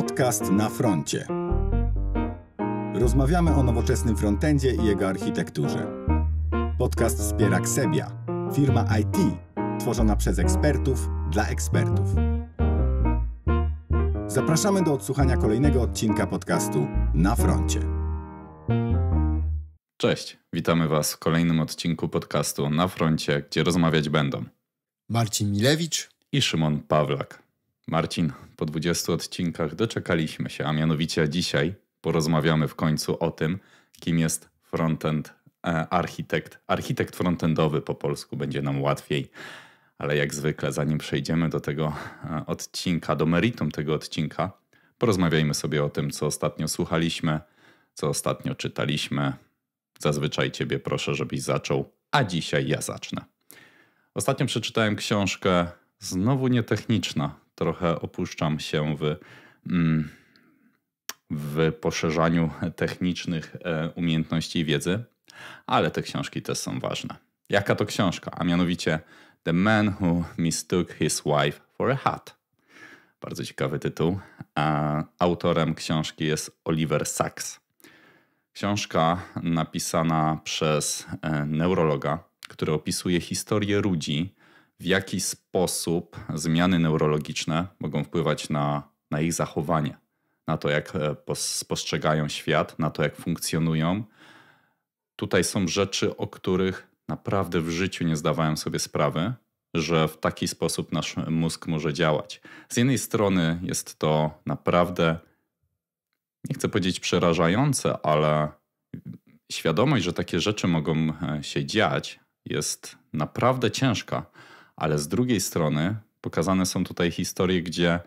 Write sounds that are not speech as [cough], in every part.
Podcast na froncie. Rozmawiamy o nowoczesnym frontendzie i jego architekturze. Podcast wspiera Ksebia, firma IT tworzona przez ekspertów dla ekspertów. Zapraszamy do odsłuchania kolejnego odcinka podcastu Na froncie. Cześć, witamy Was w kolejnym odcinku podcastu Na froncie, gdzie rozmawiać będą Marcin Milewicz i Szymon Pawlak. Marcin, po 20 odcinkach doczekaliśmy się, a mianowicie dzisiaj porozmawiamy w końcu o tym, kim jest frontend e, architekt. Architekt frontendowy po polsku będzie nam łatwiej, ale jak zwykle, zanim przejdziemy do tego e, odcinka, do meritum tego odcinka, porozmawiajmy sobie o tym, co ostatnio słuchaliśmy, co ostatnio czytaliśmy. Zazwyczaj Ciebie proszę, żebyś zaczął, a dzisiaj ja zacznę. Ostatnio przeczytałem książkę, znowu nietechniczna, trochę opuszczam się w, mm, w poszerzaniu technicznych e, umiejętności i wiedzy, ale te książki też są ważne. Jaka to książka? A mianowicie The Man Who Mistook His Wife for a Hat. Bardzo ciekawy tytuł. Autorem książki jest Oliver Sacks. Książka napisana przez e, neurologa, który opisuje historię ludzi, w jaki sposób zmiany neurologiczne mogą wpływać na, na ich zachowanie, na to, jak e, spostrzegają świat, na to, jak funkcjonują. Tutaj są rzeczy, o których naprawdę w życiu nie zdawałem sobie sprawy, że w taki sposób nasz mózg może działać. Z jednej strony jest to naprawdę, nie chcę powiedzieć przerażające, ale świadomość, że takie rzeczy mogą e, się dziać, jest naprawdę ciężka ale z drugiej strony pokazane są tutaj historie, gdzie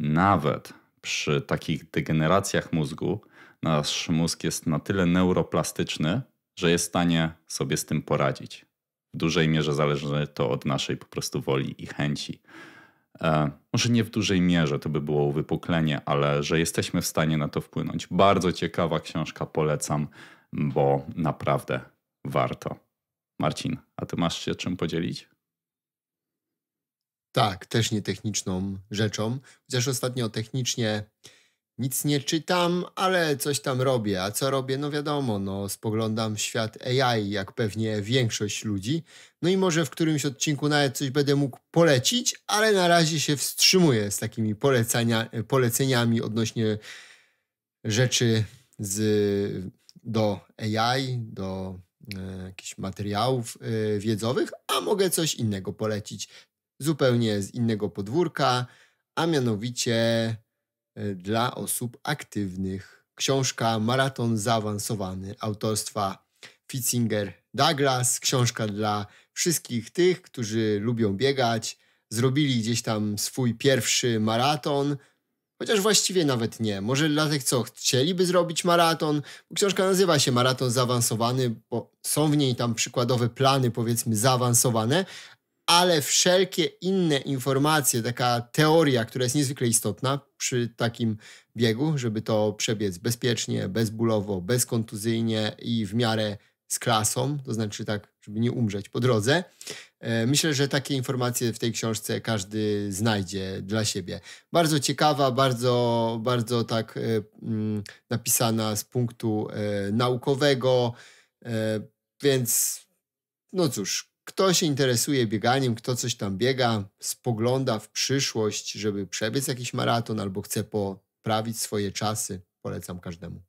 nawet przy takich degeneracjach mózgu nasz mózg jest na tyle neuroplastyczny, że jest w stanie sobie z tym poradzić. W dużej mierze zależy to od naszej po prostu woli i chęci. E, może nie w dużej mierze, to by było uwypuklenie, ale że jesteśmy w stanie na to wpłynąć. Bardzo ciekawa książka, polecam, bo naprawdę warto. Marcin, a ty masz się czym podzielić? Tak, też nietechniczną rzeczą. Chociaż ostatnio technicznie nic nie czytam, ale coś tam robię. A co robię? No wiadomo, no, spoglądam w świat AI, jak pewnie większość ludzi. No i może w którymś odcinku nawet coś będę mógł polecić, ale na razie się wstrzymuję z takimi polecenia, poleceniami odnośnie rzeczy z, do AI, do e, jakichś materiałów e, wiedzowych, a mogę coś innego polecić zupełnie z innego podwórka, a mianowicie e, dla osób aktywnych. Książka Maraton Zaawansowany autorstwa Fitzinger Douglas. Książka dla wszystkich tych, którzy lubią biegać, zrobili gdzieś tam swój pierwszy maraton, Chociaż właściwie nawet nie. Może dla tych, co chcieliby zrobić maraton, książka nazywa się Maraton Zaawansowany, bo są w niej tam przykładowe plany, powiedzmy, zaawansowane, ale wszelkie inne informacje, taka teoria, która jest niezwykle istotna przy takim biegu, żeby to przebiec bezpiecznie, bezbólowo, bezkontuzyjnie i w miarę z klasą, to znaczy tak, żeby nie umrzeć po drodze. E, myślę, że takie informacje w tej książce każdy znajdzie dla siebie. Bardzo ciekawa, bardzo, bardzo tak e, mm, napisana z punktu e, naukowego, więc no cóż, kto się interesuje bieganiem, kto coś tam biega, spogląda w przyszłość, żeby przebiec jakiś maraton albo chce poprawić swoje czasy, polecam każdemu.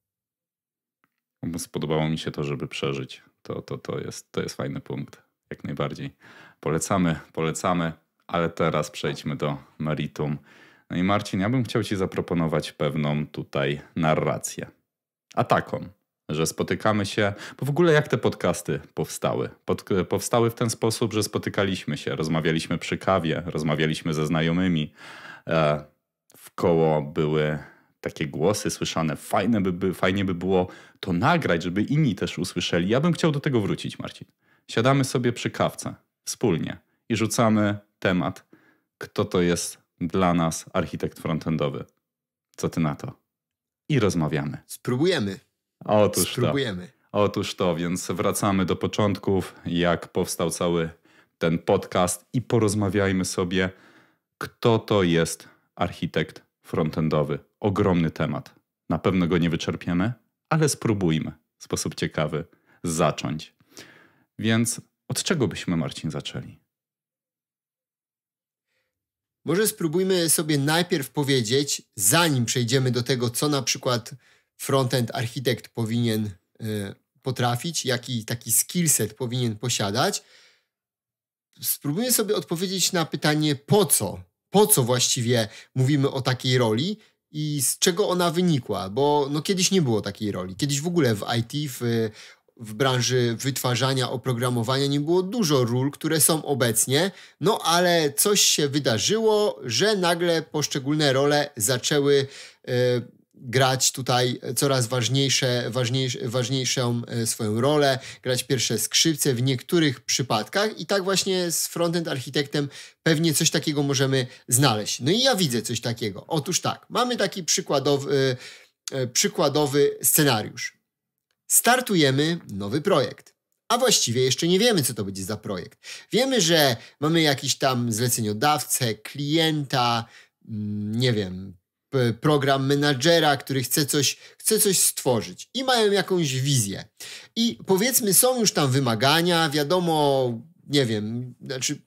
Spodobało mi się to, żeby przeżyć. To, to, to, jest, to jest fajny punkt. Jak najbardziej. Polecamy, polecamy, ale teraz przejdźmy do meritum. No i Marcin, ja bym chciał Ci zaproponować pewną tutaj narrację. Atakom że spotykamy się, bo w ogóle jak te podcasty powstały? Pod, powstały w ten sposób, że spotykaliśmy się, rozmawialiśmy przy kawie, rozmawialiśmy ze znajomymi. E, w koło były takie głosy słyszane. Fajne by, by, fajnie by było to nagrać, żeby inni też usłyszeli. Ja bym chciał do tego wrócić, Marcin. Siadamy sobie przy kawce wspólnie i rzucamy temat, kto to jest dla nas architekt frontendowy. Co ty na to? I rozmawiamy. Spróbujemy. Otóż Spróbujemy. To. Otóż to, więc wracamy do początków, jak powstał cały ten podcast i porozmawiajmy sobie, kto to jest architekt frontendowy. Ogromny temat. Na pewno go nie wyczerpiemy, ale spróbujmy w sposób ciekawy zacząć. Więc od czego byśmy, Marcin, zaczęli? Może spróbujmy sobie najpierw powiedzieć, zanim przejdziemy do tego, co na przykład frontend architekt powinien e, potrafić, jaki taki skillset powinien posiadać. Spróbuję sobie odpowiedzieć na pytanie po co? Po co właściwie mówimy o takiej roli i z czego ona wynikła? Bo no, kiedyś nie było takiej roli. Kiedyś w ogóle w IT, w, w branży wytwarzania oprogramowania nie było dużo ról, które są obecnie, no ale coś się wydarzyło, że nagle poszczególne role zaczęły. Yy, grać tutaj coraz ważniejsze, ważniejsze, ważniejszą e, swoją rolę, grać pierwsze skrzypce w niektórych przypadkach i tak właśnie z frontend architektem pewnie coś takiego możemy znaleźć. No i ja widzę coś takiego. Otóż tak, mamy taki przykładowy, e, przykładowy scenariusz. Startujemy nowy projekt. A właściwie jeszcze nie wiemy, co to będzie za projekt. Wiemy, że mamy jakiś tam zleceniodawcę, klienta, mm, nie wiem, E, program menadżera, który chce coś, chce coś stworzyć i mają jakąś wizję. I powiedzmy, są już tam wymagania, wiadomo, nie wiem, znaczy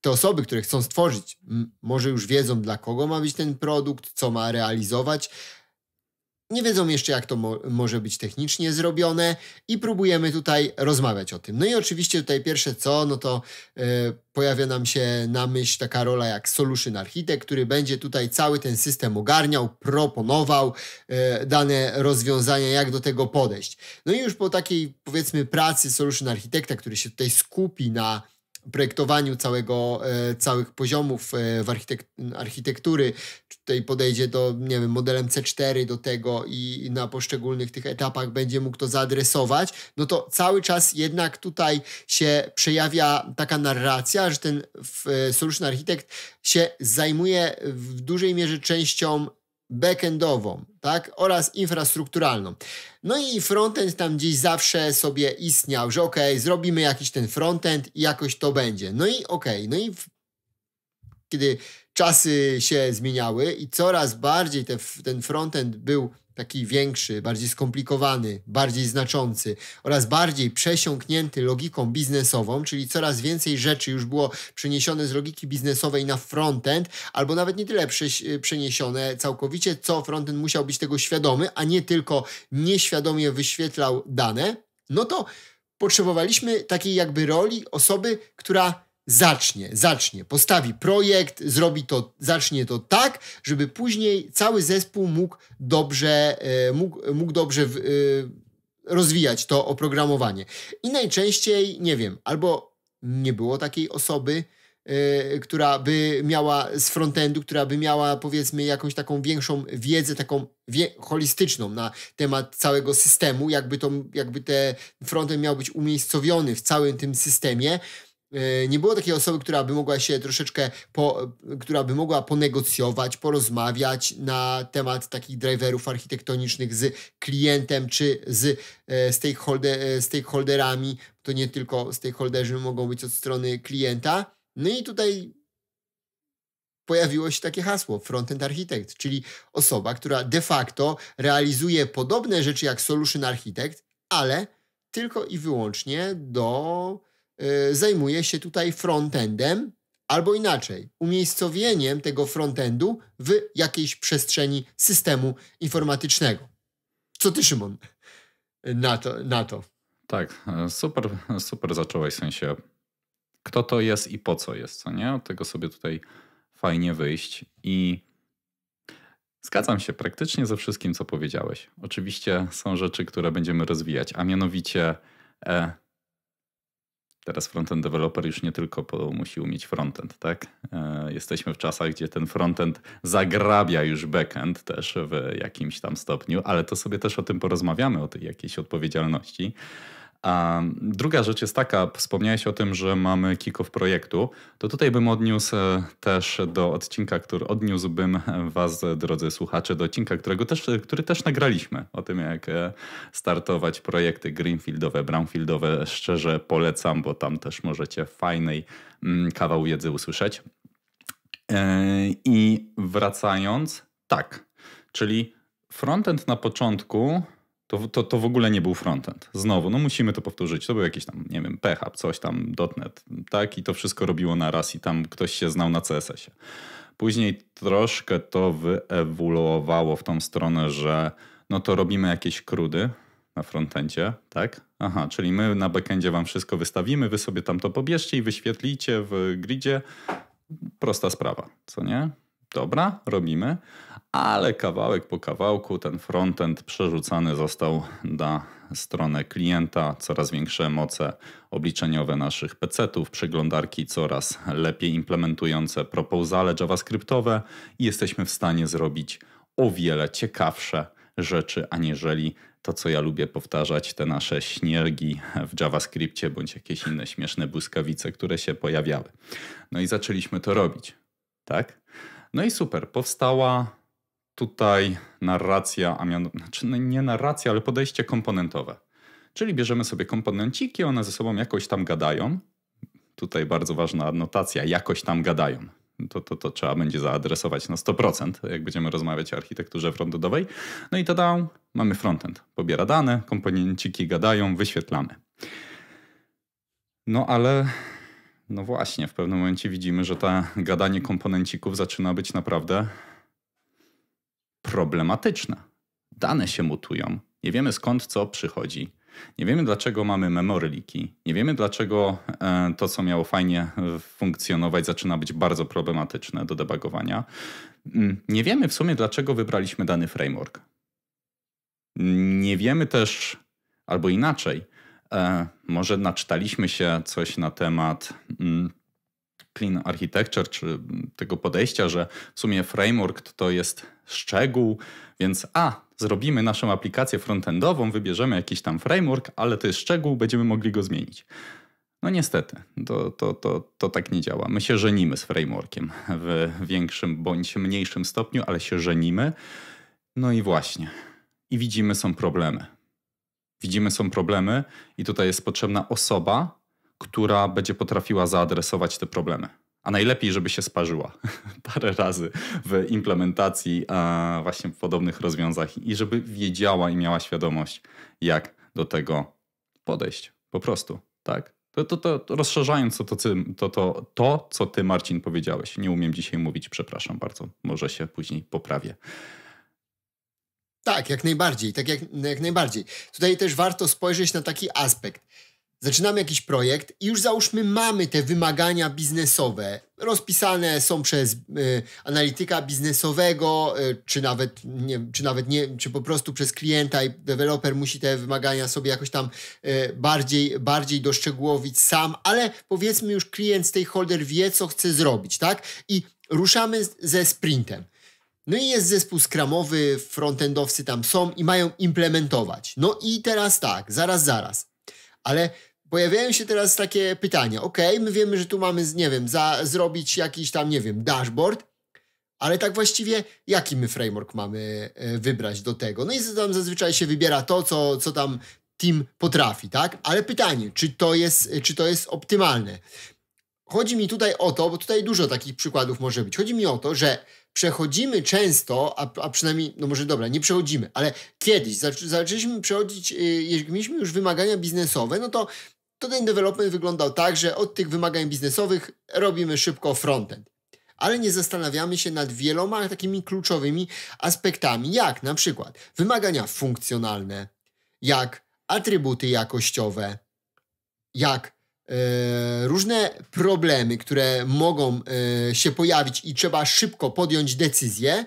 te osoby, które chcą stworzyć, może już wiedzą, dla kogo ma być ten produkt, co ma realizować, nie wiedzą jeszcze, jak to mo może być technicznie zrobione, i próbujemy tutaj rozmawiać o tym. No i oczywiście tutaj pierwsze co, no to e, pojawia nam się na myśl taka rola jak solution architect, który będzie tutaj cały ten system ogarniał, proponował e, dane rozwiązania, jak do tego podejść. No i już po takiej powiedzmy pracy solution architekta, który się tutaj skupi na projektowaniu całego, e, całych poziomów e, w architektury. Tutaj podejdzie do, nie wiem, modelem C4 do tego i na poszczególnych tych etapach będzie mógł to zaadresować, no to cały czas jednak tutaj się przejawia taka narracja, że ten e, solution architect się zajmuje w dużej mierze częścią backendową, tak, oraz infrastrukturalną. No i frontend tam gdzieś zawsze sobie istniał, że ok, zrobimy jakiś ten frontend i jakoś to będzie. No i ok, no i w... kiedy czasy się zmieniały i coraz bardziej te, ten frontend był taki większy, bardziej skomplikowany, bardziej znaczący oraz bardziej przesiąknięty logiką biznesową, czyli coraz więcej rzeczy już było przeniesione z logiki biznesowej na frontend, albo nawet nie tyle y, przeniesione całkowicie, co frontend musiał być tego świadomy, a nie tylko nieświadomie wyświetlał dane, no to potrzebowaliśmy takiej jakby roli osoby, która zacznie, zacznie, postawi projekt, zrobi to, zacznie to tak, żeby później cały zespół mógł dobrze, e, mógł, mógł dobrze e, rozwijać to oprogramowanie. I najczęściej, nie wiem, albo nie było takiej osoby, e, która by miała z frontendu, która by miała powiedzmy jakąś taką większą wiedzę, taką wie holistyczną na temat całego systemu, jakby, to, jakby te frontend miał być umiejscowiony w całym tym systemie, E, nie było takiej osoby, która by mogła się troszeczkę, po, która by mogła ponegocjować, porozmawiać na temat takich driverów architektonicznych z klientem czy z e, stakeholder, e, stakeholderami. To nie tylko stakeholderzy mogą być od strony klienta. No i tutaj pojawiło się takie hasło frontend architekt, czyli osoba, która de facto realizuje podobne rzeczy jak solution architect, ale tylko i wyłącznie do E, zajmuje się tutaj frontendem, albo inaczej, umiejscowieniem tego frontendu w jakiejś przestrzeni systemu informatycznego. Co ty, Szymon, na to? Na to? Tak, super, super zacząłeś w sensie, kto to jest i po co jest, co nie? Od tego sobie tutaj fajnie wyjść i zgadzam się praktycznie ze wszystkim, co powiedziałeś. Oczywiście są rzeczy, które będziemy rozwijać, a mianowicie e, Teraz frontend developer już nie tylko musi umieć frontend, tak? E, jesteśmy w czasach, gdzie ten frontend zagrabia już backend też w jakimś tam stopniu, ale to sobie też o tym porozmawiamy, o tej jakiejś odpowiedzialności. A druga rzecz jest taka, wspomniałeś o tym, że mamy kick-off projektu, to tutaj bym odniósł e, też do odcinka, który odniósłbym e, Was, e, drodzy słuchacze, do odcinka, którego też, który też nagraliśmy, o tym jak startować projekty greenfieldowe, brownfieldowe. Szczerze polecam, bo tam też możecie fajnej mm, kawał wiedzy usłyszeć. I wracając, tak, czyli frontend na początku to, to, to w ogóle nie był frontend. Znowu, no musimy to powtórzyć. To był jakiś tam, nie wiem, PHP, coś tam, .NET, tak? I to wszystko robiło na raz i tam ktoś się znał na CSS-ie. Później troszkę to wyewoluowało w tą stronę, że no to robimy jakieś krudy na frontendzie, tak? Aha, czyli my na backendzie wam wszystko wystawimy, wy sobie tam to pobierzcie i wyświetlicie w gridzie. Prosta sprawa, co nie? Dobra, robimy ale kawałek po kawałku ten frontend przerzucany został na stronę klienta. Coraz większe moce obliczeniowe naszych PC-ów, przeglądarki coraz lepiej implementujące proposale JavaScriptowe i jesteśmy w stanie zrobić o wiele ciekawsze rzeczy, aniżeli to, co ja lubię powtarzać, te nasze śniergi w JavaScriptie bądź jakieś inne śmieszne błyskawice, które się pojawiały. No i zaczęliśmy to robić, tak? No i super, powstała tutaj narracja, a mianowicie, znaczy no nie narracja, ale podejście komponentowe. Czyli bierzemy sobie komponenciki, one ze sobą jakoś tam gadają. Tutaj bardzo ważna anotacja, jakoś tam gadają. To, to, to trzeba będzie zaadresować na 100%, jak będziemy rozmawiać o architekturze frontendowej. No i to down, mamy frontend. Pobiera dane, komponenciki gadają, wyświetlamy. No ale no właśnie, w pewnym momencie widzimy, że to gadanie komponencików zaczyna być naprawdę problematyczne. Dane się mutują, nie wiemy skąd co przychodzi. Nie wiemy, dlaczego mamy leaky. Nie wiemy, dlaczego e, to, co miało fajnie e, funkcjonować, zaczyna być bardzo problematyczne do debugowania. Mm, nie wiemy w sumie, dlaczego wybraliśmy dany framework. Nie wiemy też, albo inaczej, e, może naczytaliśmy się coś na temat mm, clean architecture, czy tego podejścia, że w sumie framework to jest szczegół, więc a, zrobimy naszą aplikację frontendową, wybierzemy jakiś tam framework, ale to jest szczegół, będziemy mogli go zmienić. No niestety, to, to, to, to tak nie działa. My się żenimy z frameworkiem w większym bądź mniejszym stopniu, ale się żenimy. No i właśnie. I widzimy, są problemy. Widzimy, są problemy, i tutaj jest potrzebna osoba, która będzie potrafiła zaadresować te problemy a najlepiej, żeby się sparzyła [laughs] parę razy w implementacji właśnie podobnych rozwiązań i żeby wiedziała i miała świadomość, jak do tego podejść. Po prostu, tak? To, to, to rozszerzając to, to, to, to, co ty, Marcin, powiedziałeś. Nie umiem dzisiaj mówić, przepraszam bardzo. Może się później poprawię. Tak, jak najbardziej, tak jak, jak najbardziej. Tutaj też warto spojrzeć na taki aspekt zaczynamy jakiś projekt i już załóżmy mamy te wymagania biznesowe, rozpisane są przez y, analityka biznesowego, y, czy nawet, nie, czy nawet nie, czy po prostu przez klienta i deweloper musi te wymagania sobie jakoś tam y, bardziej, bardziej doszczegółowić sam, ale powiedzmy już klient stakeholder wie, co chce zrobić, tak? I ruszamy z, ze sprintem. No i jest zespół skramowy, frontendowcy tam są i mają implementować. No i teraz tak, zaraz, zaraz. Ale pojawiają się teraz takie pytania. Ok, my wiemy, że tu mamy, nie wiem, za, zrobić jakiś tam, nie wiem, dashboard, ale tak właściwie jaki my framework mamy e, wybrać do tego? No i tam zazwyczaj się wybiera to, co, co tam team potrafi, tak? Ale pytanie, czy to, jest, czy to jest optymalne? Chodzi mi tutaj o to, bo tutaj dużo takich przykładów może być. Chodzi mi o to, że przechodzimy często, a, a przynajmniej, no może dobra, nie przechodzimy, ale kiedyś zaczęliśmy przechodzić, y, jeżeli mieliśmy już wymagania biznesowe, no to to ten development wyglądał tak, że od tych wymagań biznesowych robimy szybko frontend. Ale nie zastanawiamy się nad wieloma takimi kluczowymi aspektami, jak na przykład wymagania funkcjonalne, jak atrybuty jakościowe, jak e, różne problemy, które mogą e, się pojawić i trzeba szybko podjąć decyzję,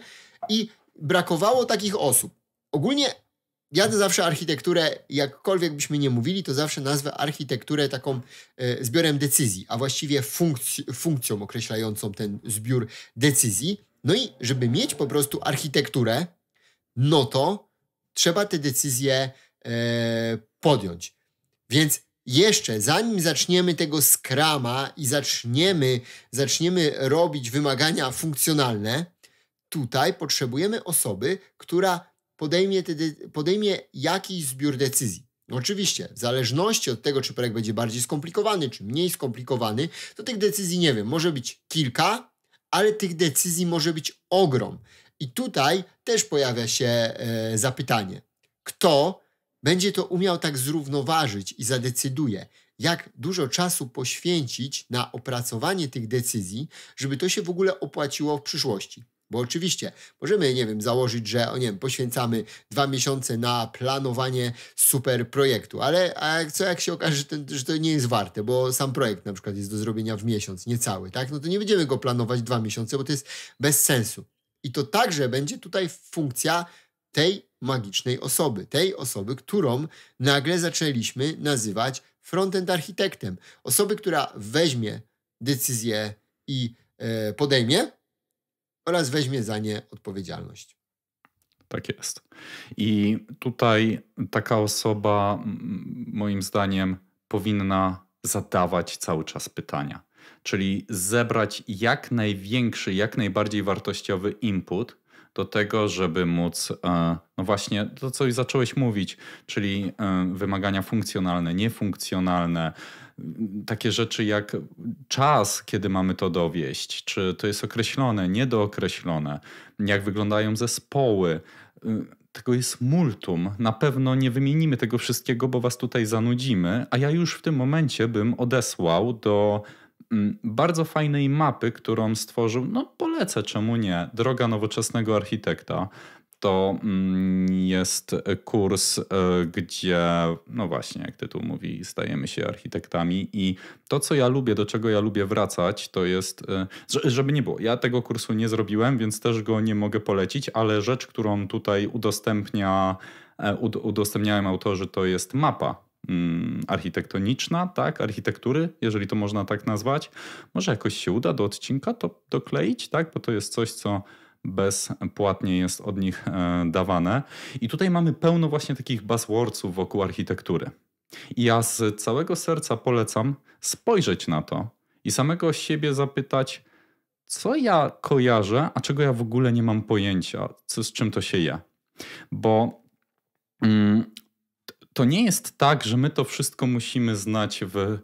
i brakowało takich osób. Ogólnie ja zawsze architekturę, jakkolwiek byśmy nie mówili, to zawsze nazwę architekturę taką e, zbiorem decyzji, a właściwie funkc- funkcją określającą ten zbiór decyzji. No i żeby mieć po prostu architekturę, no to trzeba te decyzje e, podjąć. Więc jeszcze zanim zaczniemy tego skrama i zaczniemy, zaczniemy robić wymagania funkcjonalne, tutaj potrzebujemy osoby, która podejmie, tedy, podejmie jakiś zbiór decyzji. Oczywiście, w zależności od tego, czy projekt będzie bardziej skomplikowany, czy mniej skomplikowany, to tych decyzji nie wiem, może być kilka, ale tych decyzji może być ogrom. I tutaj też pojawia się e, zapytanie, kto będzie to umiał tak zrównoważyć i zadecyduje, jak dużo czasu poświęcić na opracowanie tych decyzji, żeby to się w ogóle opłaciło w przyszłości. Bo oczywiście możemy, nie wiem, założyć, że o nie wiem, poświęcamy dwa miesiące na planowanie super projektu, ale a co jak się okaże, że, ten, że to nie jest warte, bo sam projekt na przykład jest do zrobienia w miesiąc, niecały, tak? No to nie będziemy go planować dwa miesiące, bo to jest bez sensu. I to także będzie tutaj funkcja tej magicznej osoby, tej osoby, którą nagle zaczęliśmy nazywać frontend architektem. Osoby, która weźmie decyzję i e, podejmie, oraz weźmie za nie odpowiedzialność. Tak jest. I tutaj taka osoba, moim zdaniem, powinna zadawać cały czas pytania, czyli zebrać jak największy, jak najbardziej wartościowy input do tego, żeby móc, e, no właśnie to, co i zacząłeś mówić, czyli e, wymagania funkcjonalne, niefunkcjonalne, takie rzeczy jak czas, kiedy mamy to dowieść, czy to jest określone, niedookreślone, jak wyglądają zespoły. Y, tego jest multum. Na pewno nie wymienimy tego wszystkiego, bo was tutaj zanudzimy, a ja już w tym momencie bym odesłał do mm, bardzo fajnej mapy, którą stworzył, no polecę, czemu nie, Droga Nowoczesnego Architekta to mm, jest kurs, e, gdzie, no właśnie, jak tytuł mówi, stajemy się architektami. I to, co ja lubię, do czego ja lubię wracać, to jest, e, żeby nie było, ja tego kursu nie zrobiłem, więc też go nie mogę polecić, ale rzecz, którą tutaj udostępnia, e, udostępniałem autorzy, to jest mapa mm, architektoniczna, tak, architektury, jeżeli to można tak nazwać. Może jakoś się uda do odcinka to dokleić, tak, bo to jest coś, co bezpłatnie jest od nich e, dawane. I tutaj mamy pełno właśnie takich buzzwordsów wokół architektury. I ja z całego serca polecam spojrzeć na to i samego siebie zapytać, co ja kojarzę, a czego ja w ogóle nie mam pojęcia, co, z czym to się je. Bo mm, to nie jest tak, że my to wszystko musimy znać w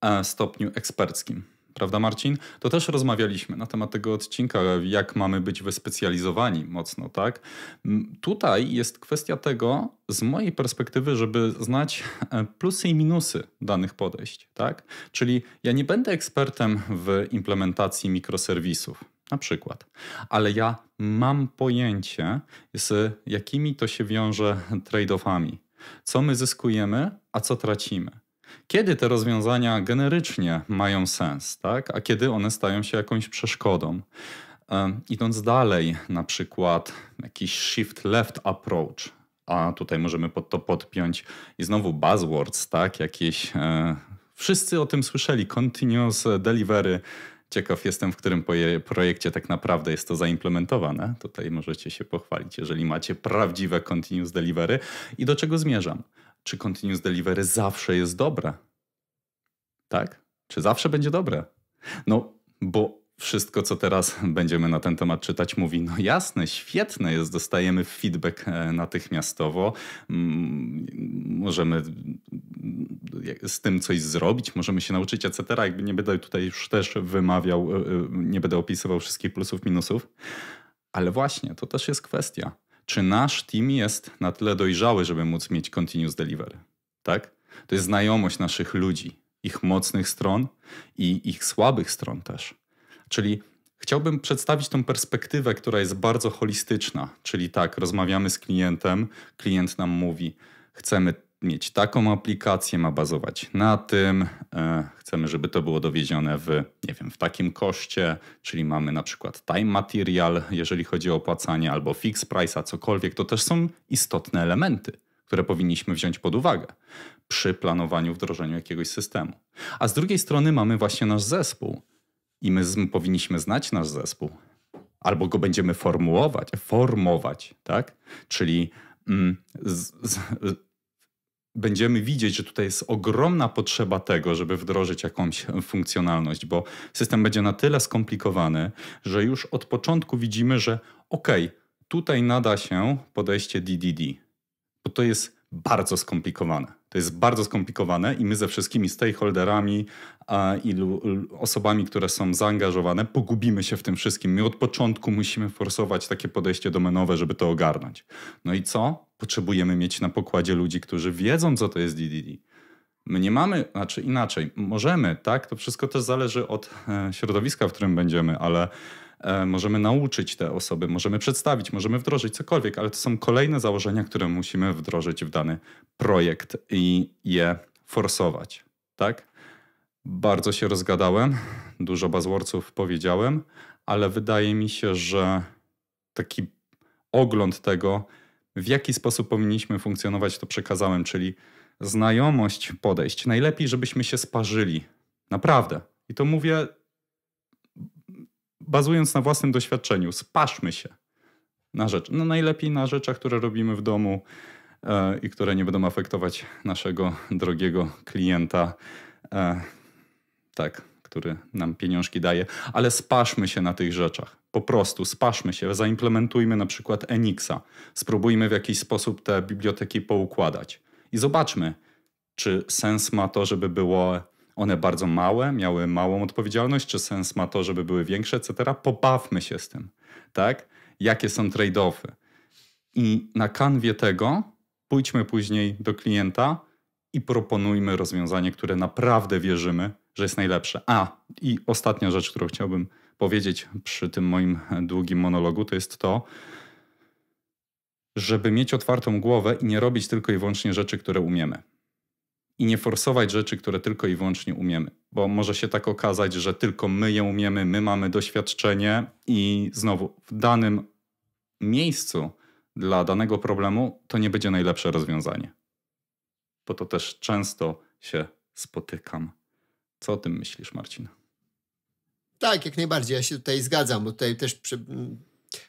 e, stopniu eksperckim prawda Marcin? To też rozmawialiśmy na temat tego odcinka, jak mamy być wyspecjalizowani mocno, tak? Mm, tutaj jest kwestia tego, z mojej perspektywy, żeby znać e, plusy i minusy danych podejść, tak? Czyli ja nie będę ekspertem w implementacji mikroserwisów, na przykład. Ale ja mam pojęcie, z jakimi to się wiąże trade-offami. Co my zyskujemy, a co tracimy. Kiedy te rozwiązania generycznie mają sens, tak? a kiedy one stają się jakąś przeszkodą? Idąc dalej, na przykład jakiś shift left approach, a tutaj możemy pod to podpiąć i znowu buzzwords, tak? Jakieś. E, wszyscy o tym słyszeli. Continuous delivery. Ciekaw jestem, w którym projekcie tak naprawdę jest to zaimplementowane. Tutaj możecie się pochwalić, jeżeli macie prawdziwe continuous delivery. I do czego zmierzam? czy continuous delivery zawsze jest dobre. Tak? Czy zawsze będzie dobre? No, bo wszystko, co teraz [laughs] będziemy na ten temat czytać, mówi: No jasne, świetne jest, dostajemy feedback e, natychmiastowo, mm, możemy mm, z tym coś zrobić, możemy się nauczyć, etc. Jakby nie będę tutaj już też wymawiał, e, e, nie będę opisywał wszystkich plusów, minusów, ale właśnie to też jest kwestia czy nasz team jest na tyle dojrzały, żeby móc mieć continuous delivery. Tak? To jest znajomość naszych ludzi, ich mocnych stron i ich słabych stron też. Czyli chciałbym przedstawić tą perspektywę, która jest bardzo holistyczna, czyli tak, rozmawiamy z klientem, klient nam mówi, chcemy mieć taką aplikację, ma bazować na tym. E, chcemy, żeby to było dowiedzione w, nie wiem, w takim koszcie, czyli mamy na przykład time material, jeżeli chodzi o opłacanie, albo fix price, a cokolwiek. To też są istotne elementy, które powinniśmy wziąć pod uwagę przy planowaniu, wdrożeniu jakiegoś systemu. A z drugiej strony mamy właśnie nasz zespół i my z, powinniśmy znać nasz zespół. Albo go będziemy formułować, formować, tak? Czyli mm, z, z, będziemy widzieć, że tutaj jest ogromna potrzeba tego, żeby wdrożyć jakąś funkcjonalność, bo system będzie na tyle skomplikowany, że już od początku widzimy, że ok, tutaj nada się podejście DDD, bo to jest bardzo skomplikowane. To jest bardzo skomplikowane i my ze wszystkimi stakeholderami a, i osobami, które są zaangażowane, pogubimy się w tym wszystkim. My od początku musimy forsować takie podejście domenowe, żeby to ogarnąć. No i co? potrzebujemy mieć na pokładzie ludzi, którzy wiedzą, co to jest DDD. My nie mamy, znaczy inaczej, możemy, tak? To wszystko też zależy od e, środowiska, w którym będziemy, ale e, możemy nauczyć te osoby, możemy przedstawić, możemy wdrożyć cokolwiek, ale to są kolejne założenia, które musimy wdrożyć w dany projekt i je forsować, tak? Bardzo się rozgadałem, dużo buzzwordsów powiedziałem, ale wydaje mi się, że taki ogląd tego, w jaki sposób powinniśmy funkcjonować, to przekazałem, czyli znajomość podejść. Najlepiej, żebyśmy się sparzyli. Naprawdę. I to mówię bazując na własnym doświadczeniu. Sparzmy się na rzecz. No najlepiej na rzeczach, które robimy w domu e, i które nie będą afektować naszego drogiego klienta. E, tak który nam pieniążki daje, ale spaszmy się na tych rzeczach. Po prostu spaszmy się, zaimplementujmy na przykład Enixa, spróbujmy w jakiś sposób te biblioteki poukładać i zobaczmy, czy sens ma to, żeby było one bardzo małe, miały małą odpowiedzialność, czy sens ma to, żeby były większe, etc. Pobawmy się z tym, tak? Jakie są trade-offy. I na kanwie tego pójdźmy później do klienta i proponujmy rozwiązanie, które naprawdę wierzymy, że jest najlepsze. A, i ostatnia rzecz, którą chciałbym powiedzieć przy tym moim długim monologu, to jest to, żeby mieć otwartą głowę i nie robić tylko i wyłącznie rzeczy, które umiemy. I nie forsować rzeczy, które tylko i wyłącznie umiemy, bo może się tak okazać, że tylko my je umiemy, my mamy doświadczenie i znowu w danym miejscu dla danego problemu to nie będzie najlepsze rozwiązanie. Bo to też często się spotykam co o tym myślisz, Marcin? Tak, jak najbardziej. Ja się tutaj zgadzam, bo tutaj też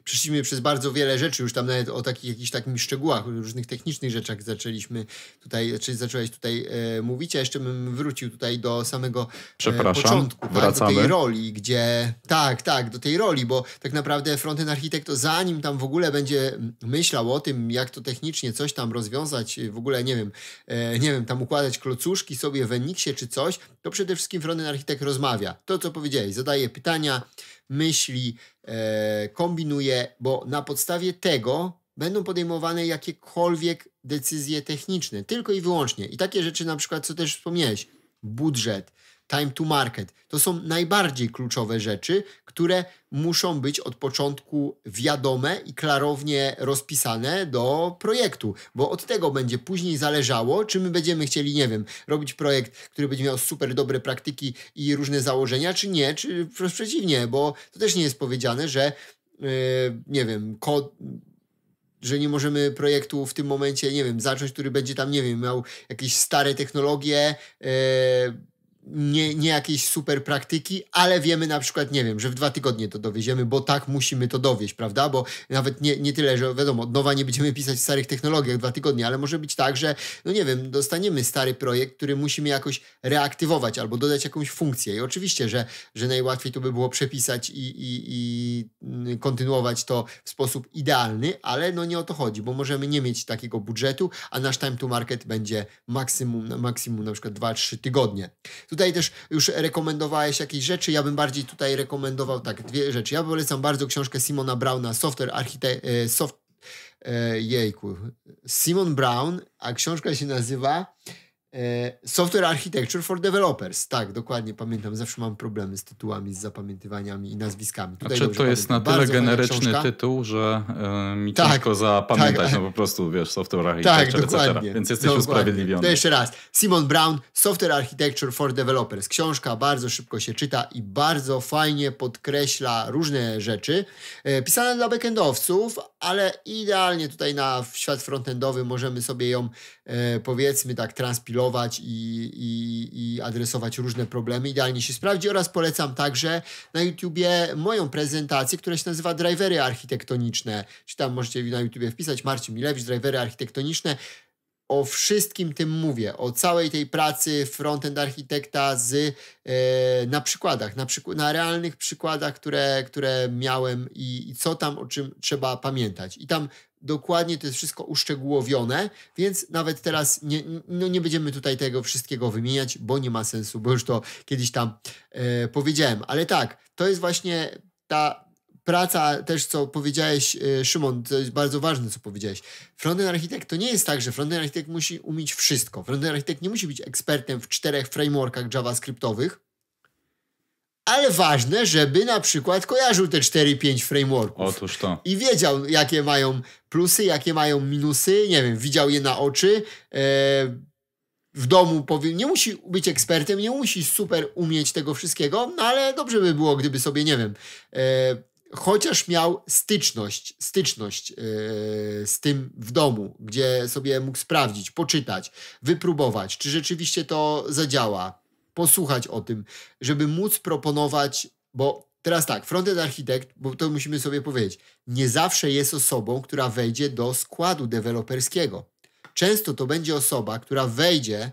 przeszliśmy przez bardzo wiele rzeczy, już tam nawet o takich jakichś takich szczegółach, różnych technicznych rzeczach zaczęliśmy tutaj, czy zaczęłaś tutaj e, mówić, a jeszcze bym wrócił tutaj do samego e, początku, tak, do tej roli, gdzie, tak, tak, do tej roli, bo tak naprawdę frontend architekt, to zanim tam w ogóle będzie myślał o tym, jak to technicznie coś tam rozwiązać, e, w ogóle, nie wiem, e, nie wiem, tam układać klocuszki sobie w Enixie czy coś, to przede wszystkim frontend architekt rozmawia. To, co powiedziałeś, zadaje pytania, myśli, e, kombinuje, bo na podstawie tego będą podejmowane jakiekolwiek decyzje techniczne, tylko i wyłącznie. I takie rzeczy, na przykład, co też wspomniałeś, budżet, time to market. To są najbardziej kluczowe rzeczy, które muszą być od początku wiadome i klarownie rozpisane do projektu, bo od tego będzie później zależało, czy my będziemy chcieli, nie wiem, robić projekt, który będzie miał super dobre praktyki i różne założenia, czy nie, czy przeciwnie, bo to też nie jest powiedziane, że yy, nie wiem, kod że nie możemy projektu w tym momencie, nie wiem, zacząć, który będzie tam, nie wiem, miał jakieś stare technologie, yy, nie, nie jakiejś super praktyki, ale wiemy na przykład, nie wiem, że w dwa tygodnie to dowieziemy, bo tak musimy to dowieść, prawda? Bo nawet nie, nie tyle, że wiadomo, od nowa nie będziemy pisać w starych technologiach dwa tygodnie, ale może być tak, że, no nie wiem, dostaniemy stary projekt, który musimy jakoś reaktywować albo dodać jakąś funkcję. I oczywiście, że, że najłatwiej to by było przepisać i, i, i mm, kontynuować to w sposób idealny, ale no nie o to chodzi, bo możemy nie mieć takiego budżetu, a nasz time to market będzie maksimum, maksimum na przykład 2-3 tygodnie. Tutaj też już rekomendowałeś jakieś rzeczy. Ja bym bardziej tutaj rekomendował tak dwie rzeczy. Ja polecam bardzo książkę Simona Brauna, Software Architect. E, Soft, e, jejku. Simon Brown, a książka się nazywa E, software Architecture for Developers. Tak, dokładnie pamiętam. Zawsze mam problemy z tytułami, z zapamiętywaniami i nazwiskami. Tutaj znaczy, to jest na tyle Bardzo generyczny tytuł, że e, mi tak, ciężko tak. zapamiętać, tak, [laughs] no po prostu, wiesz, Software tak, Architecture, tak, dokładnie, etc. Więc jesteś dokładnie. usprawiedliwiony. To jeszcze raz. Simon Brown, Software Architecture for Developers. Książka bardzo szybko się czyta i bardzo fajnie podkreśla różne rzeczy. E, pisana dla backendowców, ale idealnie tutaj na świat frontendowy możemy sobie ją e, powiedzmy tak transpilować i, i, i adresować różne problemy. Idealnie się sprawdzi oraz polecam także na YouTubie moją prezentację, która się nazywa Drivery Architektoniczne. Czy tam możecie na YouTubie wpisać Marcin Milewicz, Drivery Architektoniczne o wszystkim tym mówię, o całej tej pracy frontend architekta z, e, na przykładach, na, przyku, na realnych przykładach, które, które miałem i, i, co tam, o czym trzeba pamiętać. I tam dokładnie to jest wszystko uszczegółowione, więc nawet teraz nie, no nie będziemy tutaj tego wszystkiego wymieniać, bo nie ma sensu, bo już to kiedyś tam e, powiedziałem. Ale tak, to jest właśnie ta praca też, co powiedziałeś, e, Szymon, to jest bardzo ważne, co powiedziałeś. Frontend architekt to nie jest tak, że frontend architekt musi umieć wszystko. Frontend architekt nie musi być ekspertem w czterech frameworkach JavaScriptowych, ale ważne, żeby na przykład kojarzył te 4-5 frameworków. Otóż to. I wiedział, jakie mają plusy, jakie mają minusy, nie wiem, widział je na oczy. E, w domu nie musi być ekspertem, nie musi super umieć tego wszystkiego, no ale dobrze by było, gdyby sobie, nie wiem, e, chociaż miał styczność, styczność e, z tym w domu, gdzie sobie mógł sprawdzić, poczytać, wypróbować, czy rzeczywiście to zadziała posłuchać o tym, żeby móc proponować, bo teraz tak, frontend architekt, bo to musimy sobie powiedzieć, nie zawsze jest osobą, która wejdzie do składu deweloperskiego. Często to będzie osoba, która wejdzie,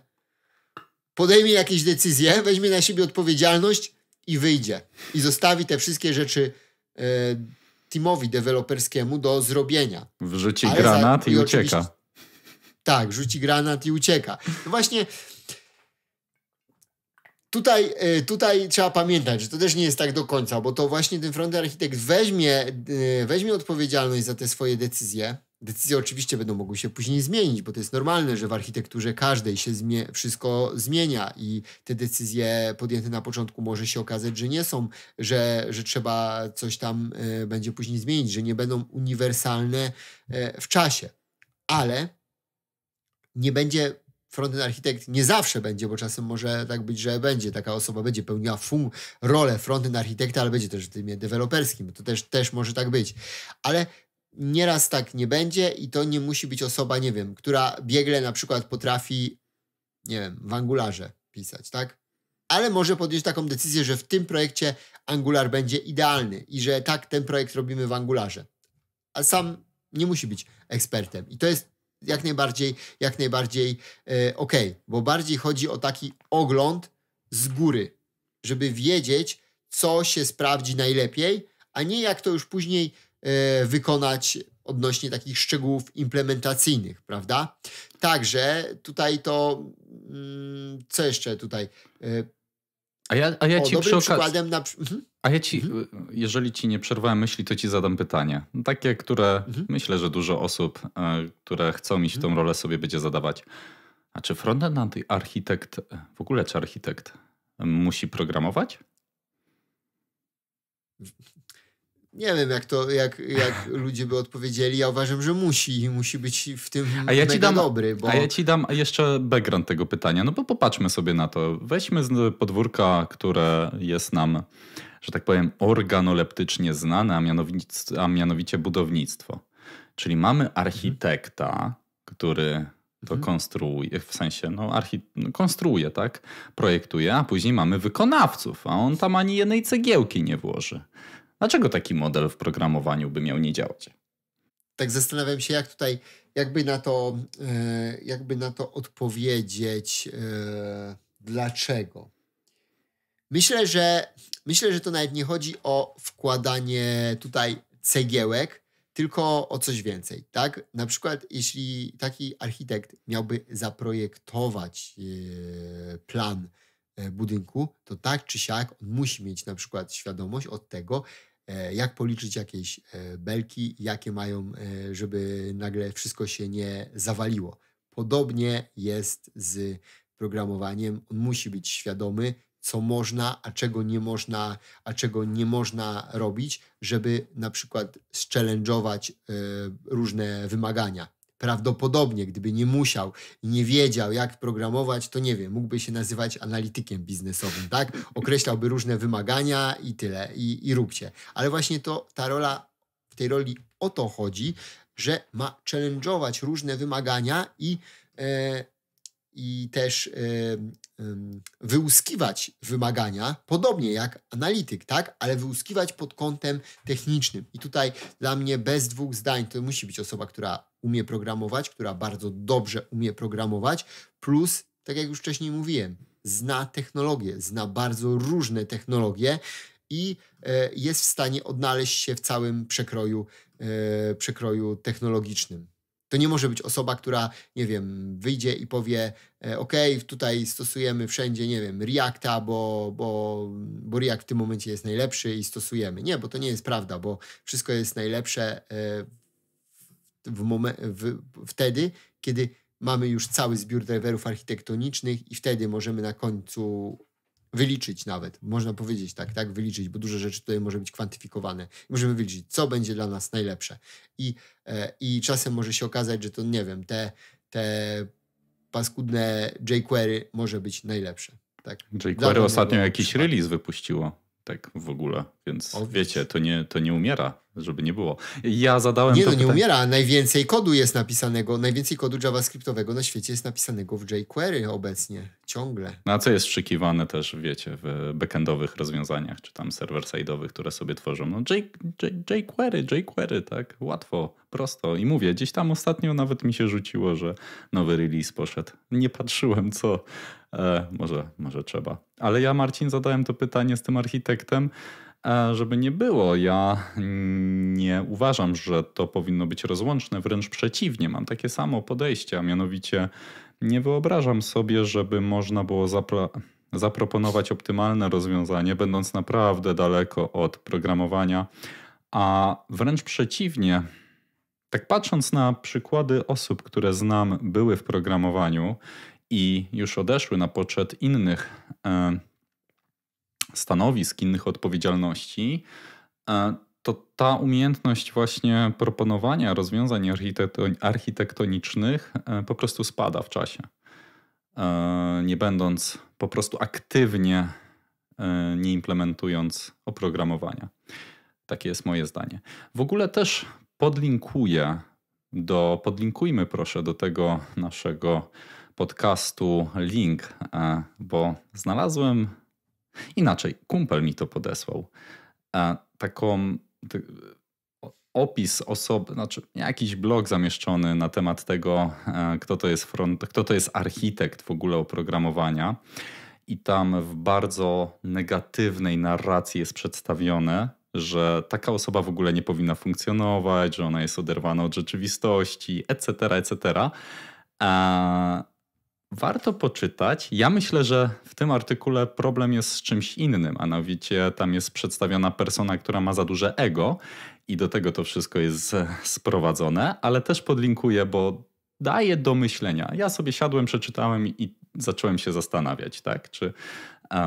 podejmie jakieś decyzje, [laughs] weźmie na siebie odpowiedzialność i wyjdzie. I zostawi te wszystkie rzeczy y, teamowi deweloperskiemu do zrobienia. Wrzuci Ale granat za, i, i ucieka. Tak, rzuci granat i ucieka. No właśnie Tutaj, e, tutaj trzeba pamiętać, że to też nie jest tak do końca, bo to właśnie ten front architekt weźmie, e, weźmie odpowiedzialność za te swoje decyzje. Decyzje oczywiście będą mogły się później zmienić, bo to jest normalne, że w architekturze każdej się zmie wszystko zmienia i te decyzje podjęte na początku może się okazać, że nie są, że, że trzeba coś tam e, będzie później zmienić, że nie będą uniwersalne w czasie. Ale nie będzie frontend architekt nie zawsze będzie, bo czasem może tak być, że będzie taka osoba, będzie pełniła fun, rolę frontend architekta, ale będzie też w tym deweloperskim. To też, też może tak być. Ale nieraz tak nie będzie i to nie musi być osoba, nie wiem, która biegle na przykład potrafi, nie wiem, w Angularze pisać, tak? Ale może podjąć taką decyzję, że w tym projekcie Angular będzie idealny i że tak, ten projekt robimy w Angularze. A sam nie musi być ekspertem. I to jest jak najbardziej, jak najbardziej e, ok, bo bardziej chodzi o taki ogląd z góry, żeby wiedzieć, co się sprawdzi najlepiej, a nie jak to już później e, wykonać odnośnie takich szczegółów implementacyjnych, prawda? Także tutaj to, mm, co jeszcze tutaj? E, a ja, a ja o, ci przy okazji, na... mhm. A ja ci, mhm. Y, jeżeli ci nie przerwałem myśli, to ci zadam pytanie. Takie, które mhm. myślę, że dużo osób, y, które chcą mieć mhm. tą rolę, sobie będzie zadawać. A czy frontend architekt, w ogóle czy architekt musi programować? nie wiem, jak to, jak, jak [laughs] ludzie by odpowiedzieli. Ja uważam, że musi musi być w tym a ja ci dam, dobry. Bo... A ja ci dam jeszcze background tego pytania, no bo popatrzmy sobie na to. Weźmy z podwórka, które jest nam, że tak powiem, organoleptycznie znane, a mianowicie, a mianowicie budownictwo. Czyli mamy mhm. architekta, który to mhm. konstruuje, w sensie no, no, konstruuje, tak? Projektuje, a później mamy wykonawców, a on tam ani jednej cegiełki nie włoży. Dlaczego taki model w programowaniu by miał nie działać? Tak zastanawiam się, jak tutaj, jakby na to, e, jakby na to odpowiedzieć, e, dlaczego. Myślę, że myślę, że to nawet nie chodzi o wkładanie tutaj cegiełek, tylko o coś więcej, tak? Na przykład, jeśli taki architekt miałby zaprojektować e, plan budynku, to tak czy siak on musi mieć na przykład świadomość od tego, E, jak policzyć jakieś e, belki, jakie mają, e, żeby nagle wszystko się nie zawaliło. Podobnie jest z programowaniem. On musi być świadomy, co można, a czego nie można, a czego nie można robić, żeby na przykład challenge'ować różne wymagania Prawdopodobnie, gdyby nie musiał i nie wiedział, jak programować, to nie wiem, mógłby się nazywać analitykiem biznesowym, tak? Określałby różne wymagania i tyle, i, i róbcie. Ale właśnie to ta rola, w tej roli o to chodzi, że ma challenge'ować różne wymagania i, e, i też e, wyłuskiwać wymagania, podobnie jak analityk, tak? Ale wyłuskiwać pod kątem technicznym. I tutaj dla mnie bez dwóch zdań to musi być osoba, która umie programować, która bardzo dobrze umie programować, plus, tak jak już wcześniej mówiłem, zna technologię, zna bardzo różne technologie i e, jest w stanie odnaleźć się w całym przekroju, e, przekroju technologicznym. To nie może być osoba, która, nie wiem, wyjdzie i powie, e, OK, tutaj stosujemy wszędzie, nie wiem, Reacta, bo, bo, bo React w tym momencie jest najlepszy i stosujemy. Nie, bo to nie jest prawda, bo wszystko jest najlepsze e, w momen- w, wtedy, kiedy mamy już cały zbiór driverów architektonicznych i wtedy możemy na końcu wyliczyć nawet, można powiedzieć tak, tak, wyliczyć, bo duże rzeczy tutaj może być kwantyfikowane. Możemy wyliczyć, co będzie dla nas najlepsze. I, e, i czasem może się okazać, że to, nie wiem, te, te paskudne jQuery może być najlepsze. Tak. jQuery ostatnio jakiś release wypuściło tak w ogóle, więc o, wiecie, to nie, to nie umiera, żeby nie było. Ja zadałem Nie, to no nie umiera, najwięcej kodu jest napisanego, najwięcej kodu javascriptowego na świecie jest napisanego w jQuery obecnie, ciągle. No a co jest szykiwane też, wiecie, w backendowych rozwiązaniach, czy tam server-side'owych, które sobie tworzą? No J, J, jQuery, jQuery, tak, łatwo, prosto. I mówię, gdzieś tam ostatnio nawet mi się rzuciło, że nowy release poszedł. Nie patrzyłem, co E, może, może trzeba. Ale ja, Marcin, zadałem to pytanie z tym architektem, e, żeby nie było. Ja nie uważam, że to powinno być rozłączne, wręcz przeciwnie. Mam takie samo podejście, a mianowicie nie wyobrażam sobie, żeby można było zaproponować optymalne rozwiązanie, będąc naprawdę daleko od programowania, a wręcz przeciwnie. Tak patrząc na przykłady osób, które znam, były w programowaniu i już odeszły na poczet innych e, stanowisk, innych odpowiedzialności, e, to ta umiejętność właśnie proponowania rozwiązań architektonicznych e, po prostu spada w czasie. Nie będąc po prostu aktywnie nie implementując oprogramowania. Takie jest moje zdanie. W ogóle też podlinkuję do, podlinkujmy proszę do tego naszego podcastu link, e, bo znalazłem inaczej. Kumpel mi to podesłał. E, taką opis osoby, znaczy jakiś blog zamieszczony na temat tego, e, kto to jest front, kto to jest architekt w ogóle oprogramowania. I tam w bardzo negatywnej narracji jest przedstawione, że taka osoba w ogóle nie powinna funkcjonować, że ona jest oderwana od rzeczywistości, etc., etc. Warto poczytać. Ja myślę, że w tym artykule problem jest z czymś innym, a mianowicie tam jest przedstawiona persona, która ma za duże ego i do tego to wszystko jest sprowadzone, ale też podlinkuję, bo daje do myślenia. Ja sobie siadłem, przeczytałem i zacząłem się zastanawiać, tak, czy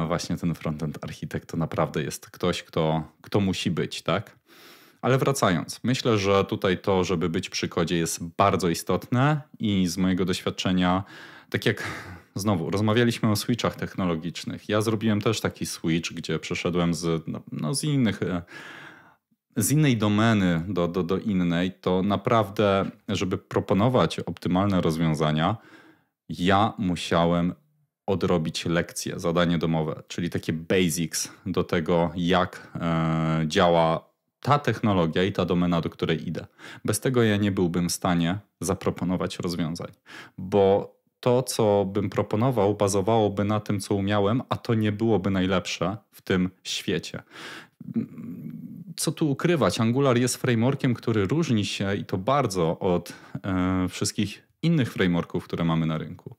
właśnie ten frontend architekt to naprawdę jest ktoś, kto, kto musi być, tak? Ale wracając, myślę, że tutaj to, żeby być przy kodzie jest bardzo istotne i z mojego doświadczenia tak jak znowu rozmawialiśmy o switchach technologicznych. Ja zrobiłem też taki switch, gdzie przeszedłem z, no, no z innych e, z innej domeny do, do, do innej, to naprawdę, żeby proponować optymalne rozwiązania, ja musiałem odrobić lekcje, zadanie domowe, czyli takie basics do tego, jak e, działa ta technologia i ta domena, do której idę. Bez tego ja nie byłbym w stanie zaproponować rozwiązań, bo to, co bym proponował, bazowałoby na tym, co umiałem, a to nie byłoby najlepsze w tym świecie. Co tu ukrywać? Angular jest frameworkiem, który różni się i to bardzo od e, wszystkich innych frameworków, które mamy na rynku.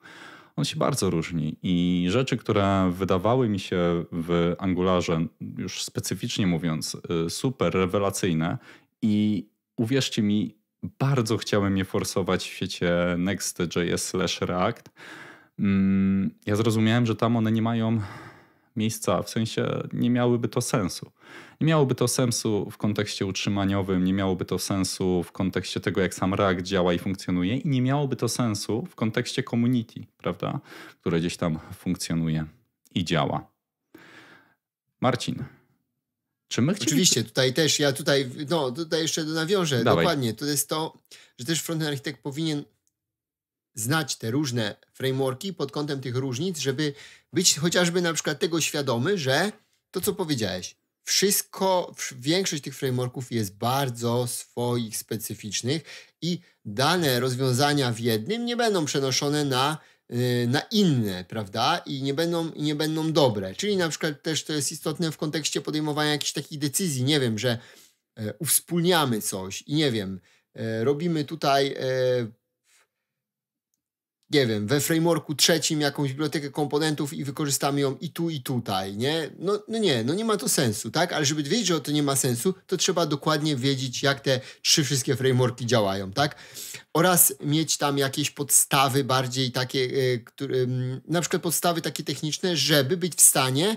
On się bardzo różni i rzeczy, które wydawały mi się w Angularze, już specyficznie mówiąc, e, super rewelacyjne i uwierzcie mi, bardzo chciałem je forsować w świecie Next.js slash React. Mm, ja zrozumiałem, że tam one nie mają miejsca, w sensie nie miałyby to sensu. Nie miałoby to sensu w kontekście utrzymaniowym, nie miałoby to sensu w kontekście tego, jak sam React działa i funkcjonuje, i nie miałoby to sensu w kontekście community, prawda, które gdzieś tam funkcjonuje i działa. Marcin, czy my chcieli... Oczywiście, tutaj też, ja tutaj, no, tutaj jeszcze nawiążę, Dawaj. dokładnie, to jest to, że też frontend architekt powinien znać te różne frameworki pod kątem tych różnic, żeby być chociażby na przykład tego świadomy, że to, co powiedziałeś, wszystko, większość tych frameworków jest bardzo swoich, specyficznych i dane rozwiązania w jednym nie będą przenoszone na Y, na inne, prawda? I nie będą, nie będą dobre. Czyli na przykład też to jest istotne w kontekście podejmowania jakichś takich decyzji, nie wiem, że e, uwspólniamy coś i nie wiem, e, robimy tutaj e, nie wiem, we frameworku trzecim jakąś bibliotekę komponentów i wykorzystamy ją i tu, i tutaj, nie? No, no nie, no nie ma to sensu, tak? Ale żeby wiedzieć, że to nie ma sensu, to trzeba dokładnie wiedzieć, jak te trzy wszystkie frameworki działają, tak? Oraz mieć tam jakieś podstawy bardziej takie, e, które, mm, na przykład podstawy takie techniczne, żeby być w stanie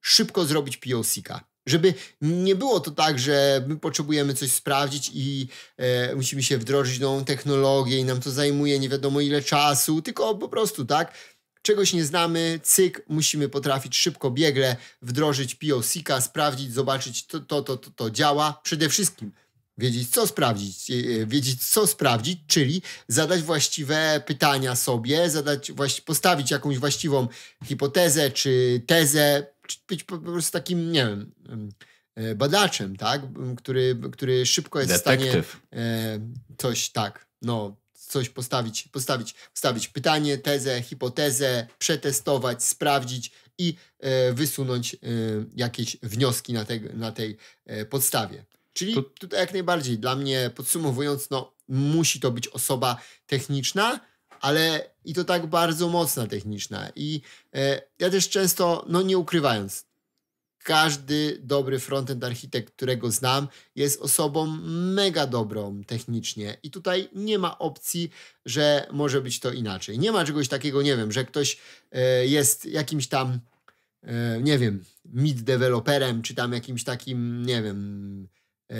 szybko zrobić POC-ka żeby nie było to tak, że my potrzebujemy coś sprawdzić i e, musimy się wdrożyć nową technologię i nam to zajmuje nie wiadomo ile czasu, tylko po prostu tak. Czegoś nie znamy, cyk, musimy potrafić szybko, biegle wdrożyć POC-ka, sprawdzić, zobaczyć, to, to, to, to, to działa. Przede wszystkim wiedzieć, co sprawdzić, e, e, wiedzieć, co sprawdzić, czyli zadać właściwe pytania sobie, zadać, postawić jakąś właściwą hipotezę czy tezę, być po prostu takim, nie wiem, e, badaczem, tak? Który, który szybko jest w stanie e, coś, tak, no, coś postawić, postawić, postawić pytanie, tezę, hipotezę, przetestować, sprawdzić i e, wysunąć jakieś wnioski na, tej na tej podstawie. Czyli tutaj jak najbardziej dla mnie podsumowując, no, musi to być osoba techniczna, ale i to tak bardzo mocna techniczna. I e, ja też często, no nie ukrywając, każdy dobry frontend architekt, którego znam, jest osobą mega dobrą technicznie. I tutaj nie ma opcji, że może być to inaczej. Nie ma czegoś takiego, nie wiem, że ktoś e, jest jakimś tam, e, nie wiem, mid developerem, czy tam jakimś takim, nie wiem, e,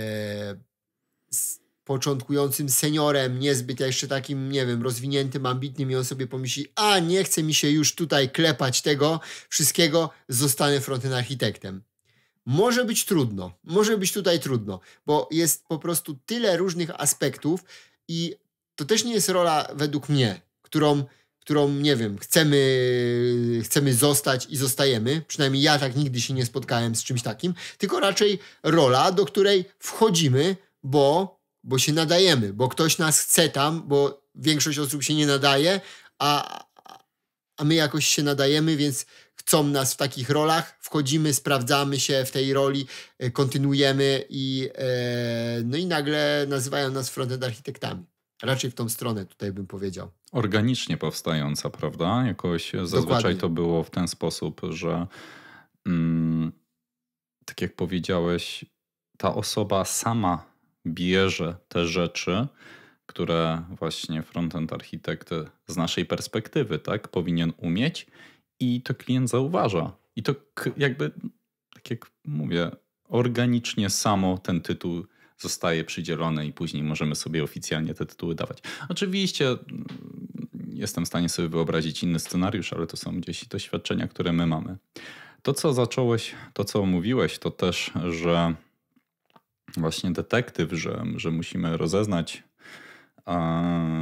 początkującym seniorem, niezbyt jeszcze takim, nie wiem, rozwiniętym, ambitnym i on sobie pomyśli, a nie chce mi się już tutaj klepać tego wszystkiego, zostanę frontend architektem. Może być trudno, może być tutaj trudno, bo jest po prostu tyle różnych aspektów i to też nie jest rola według mnie, którą, którą nie wiem, chcemy, chcemy zostać i zostajemy. Przynajmniej ja tak nigdy się nie spotkałem z czymś takim, tylko raczej rola, do której wchodzimy, bo bo się nadajemy, bo ktoś nas chce tam, bo większość osób się nie nadaje, a, a my jakoś się nadajemy, więc chcą nas w takich rolach, wchodzimy, sprawdzamy się w tej roli, e, kontynuujemy i e, no i nagle nazywają nas frontend architektami. Raczej w tą stronę tutaj bym powiedział. Organicznie powstająca, prawda? Jakoś zazwyczaj Dokładnie. to było w ten sposób, że mm, tak jak powiedziałeś, ta osoba sama bierze te rzeczy, które właśnie frontend architekt z naszej perspektywy tak, powinien umieć i to klient zauważa. I to jakby, tak jak mówię, organicznie samo ten tytuł zostaje przydzielony i później możemy sobie oficjalnie te tytuły dawać. Oczywiście mm, jestem w stanie sobie wyobrazić inny scenariusz, ale to są gdzieś doświadczenia, które my mamy. To, co zacząłeś, to co mówiłeś, to też, że właśnie detektyw, że, że musimy rozeznać,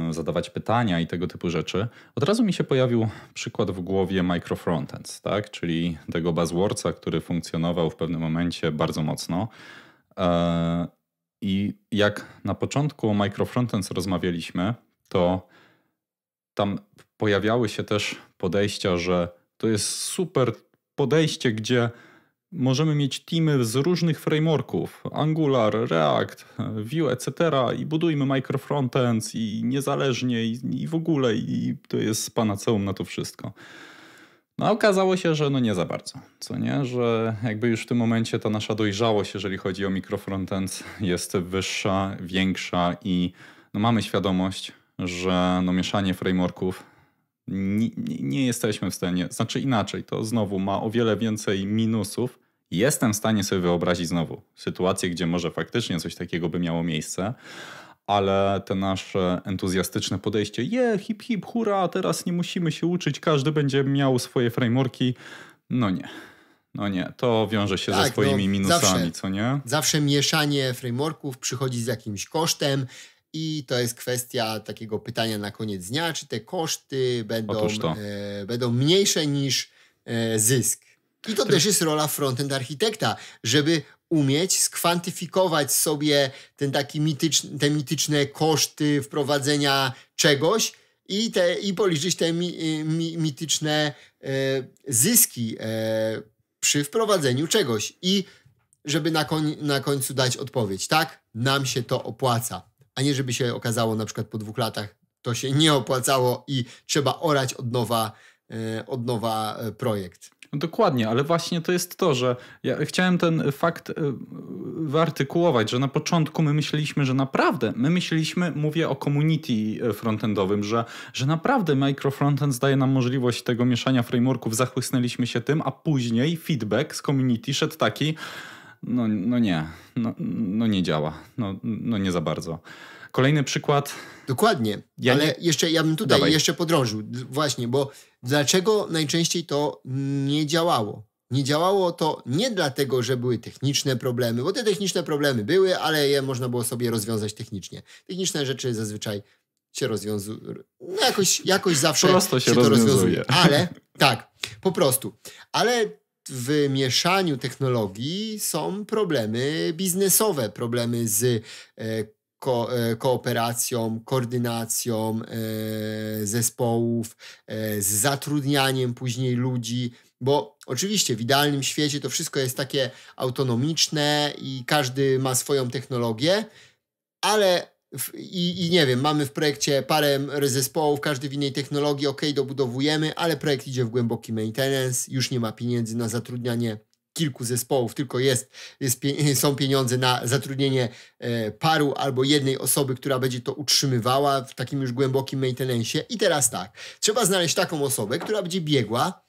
zadawać pytania i tego typu rzeczy, od razu mi się pojawił przykład w głowie microfrontends, tak? czyli tego bazworca, który funkcjonował w pewnym momencie bardzo mocno. E, I jak na początku o microfrontends rozmawialiśmy, to tam pojawiały się też podejścia, że to jest super podejście, gdzie możemy mieć teamy z różnych frameworków, Angular, React, Vue, etc. i budujmy microfrontends i niezależnie i, i, w ogóle i to jest panaceum na to wszystko. No a okazało się, że no nie za bardzo, co nie? Że jakby już w tym momencie ta nasza dojrzałość, jeżeli chodzi o microfrontends, jest wyższa, większa i no mamy świadomość, że no mieszanie frameworków nie, nie, jesteśmy w stanie, znaczy inaczej, to znowu ma o wiele więcej minusów Jestem w stanie sobie wyobrazić znowu sytuację, gdzie może faktycznie coś takiego by miało miejsce, ale te nasze entuzjastyczne podejście, je, yeah, hip, hip, hura, teraz nie musimy się uczyć, każdy będzie miał swoje frameworki. No nie. No nie, to wiąże się tak, ze no, swoimi no, minusami, zawsze, co nie? Zawsze mieszanie frameworków przychodzi z jakimś kosztem i to jest kwestia takiego pytania na koniec dnia, czy te koszty będą, e, będą mniejsze niż e, zysk i to też jest rola frontend architekta, żeby umieć skwantyfikować sobie ten taki mityczny, te mityczne koszty wprowadzenia czegoś i, te, i policzyć te mi, y, mi, mityczne e, zyski e, przy wprowadzeniu czegoś i żeby na, koń, na końcu dać odpowiedź, tak, nam się to opłaca, a nie żeby się okazało na przykład po dwóch latach to się nie opłacało i trzeba orać od nowa, e, od nowa e, projekt. Dokładnie, ale właśnie to jest to, że ja chciałem ten fakt e, wyartykułować, że na początku my myśleliśmy, że naprawdę, my myśleliśmy, mówię o community e, frontendowym, że, że naprawdę microfrontend daje nam możliwość tego mieszania frameworków, zachłysnęliśmy się tym, a później feedback z community szedł taki, no, no nie, no, no nie działa, no, no nie za bardzo. Kolejny przykład. Dokładnie, ja ale nie... jeszcze ja bym tutaj Dawaj. jeszcze podrążył właśnie, bo dlaczego najczęściej to nie działało? Nie działało to nie dlatego, że były techniczne problemy, bo te techniczne problemy były, ale je można było sobie rozwiązać technicznie. Techniczne rzeczy zazwyczaj się rozwiązują. No jakoś, jakoś zawsze Po się, się to rozwiązuje. Ale tak, po prostu. Ale w mieszaniu technologii są problemy biznesowe, problemy z e, ko e, kooperacją, koordynacją e, zespołów, e, z zatrudnianiem później ludzi, bo oczywiście w idealnym świecie to wszystko jest takie autonomiczne i każdy ma swoją technologię, ale w, i, i, nie wiem, mamy w projekcie parę zespołów, każdy w innej technologii, ok, dobudowujemy, ale projekt idzie w głęboki maintenance, już nie ma pieniędzy na zatrudnianie kilku zespołów, tylko jest, jest [laughs] są pieniądze na zatrudnienie e, paru albo jednej osoby, która będzie to utrzymywała w takim już głębokim maintenance. I teraz tak, trzeba znaleźć taką osobę, która będzie biegła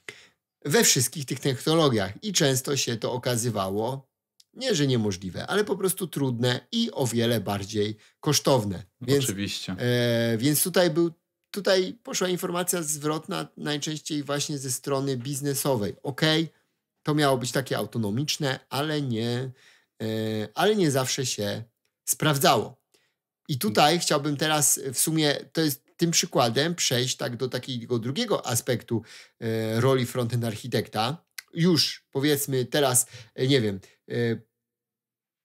we wszystkich tych technologiach i często się to okazywało nie, że niemożliwe, ale po prostu trudne i o wiele bardziej kosztowne. Więc, Oczywiście. E, więc tutaj był tutaj poszła informacja zwrotna najczęściej właśnie ze strony biznesowej. Ok, to miało być takie autonomiczne, ale nie, e, ale nie zawsze się sprawdzało. I hmm. tutaj chciałbym teraz w sumie, to jest tym przykładem, przejść tak do takiego drugiego aspektu e, roli frontend architekta. Już powiedzmy teraz, e, nie wiem,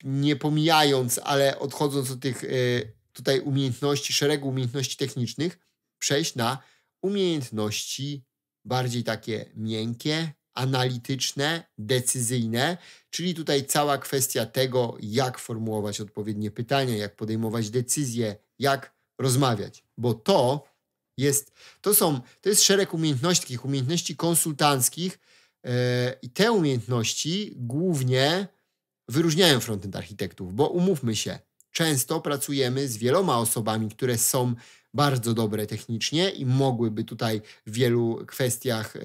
nie pomijając, ale odchodząc od tych tutaj umiejętności, szeregu umiejętności technicznych, przejść na umiejętności bardziej takie miękkie, analityczne, decyzyjne, czyli tutaj cała kwestia tego, jak formułować odpowiednie pytania, jak podejmować decyzje, jak rozmawiać, bo to jest, to są, to jest szereg umiejętności, umiejętności konsultanckich yy, i te umiejętności głównie wyróżniają frontend architektów, bo umówmy się, często pracujemy z wieloma osobami, które są bardzo dobre technicznie i mogłyby tutaj w wielu kwestiach e,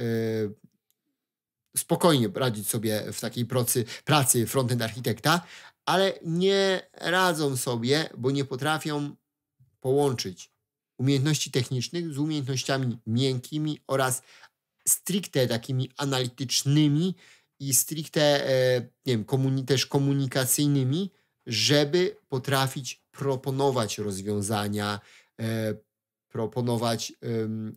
spokojnie radzić sobie w takiej pracy, pracy frontend architekta, ale nie radzą sobie, bo nie potrafią połączyć umiejętności technicznych z umiejętnościami miękkimi oraz stricte takimi analitycznymi i stricte e, nie wiem, komuni też komunikacyjnymi, żeby potrafić proponować rozwiązania, e, proponować,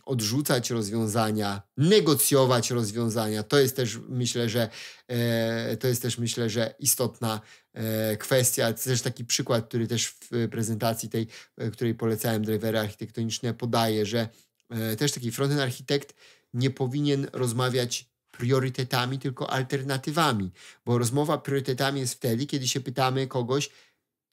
odrzucać rozwiązania, negocjować rozwiązania. To jest też myślę, że e, to jest też myślę, że istotna e, kwestia. To też taki przykład, który też w e, prezentacji tej, której polecałem drivery architektoniczne podaje, że też taki frontend architekt nie powinien rozmawiać priorytetami, tylko alternatywami, bo rozmowa priorytetami jest wtedy, kiedy się pytamy kogoś,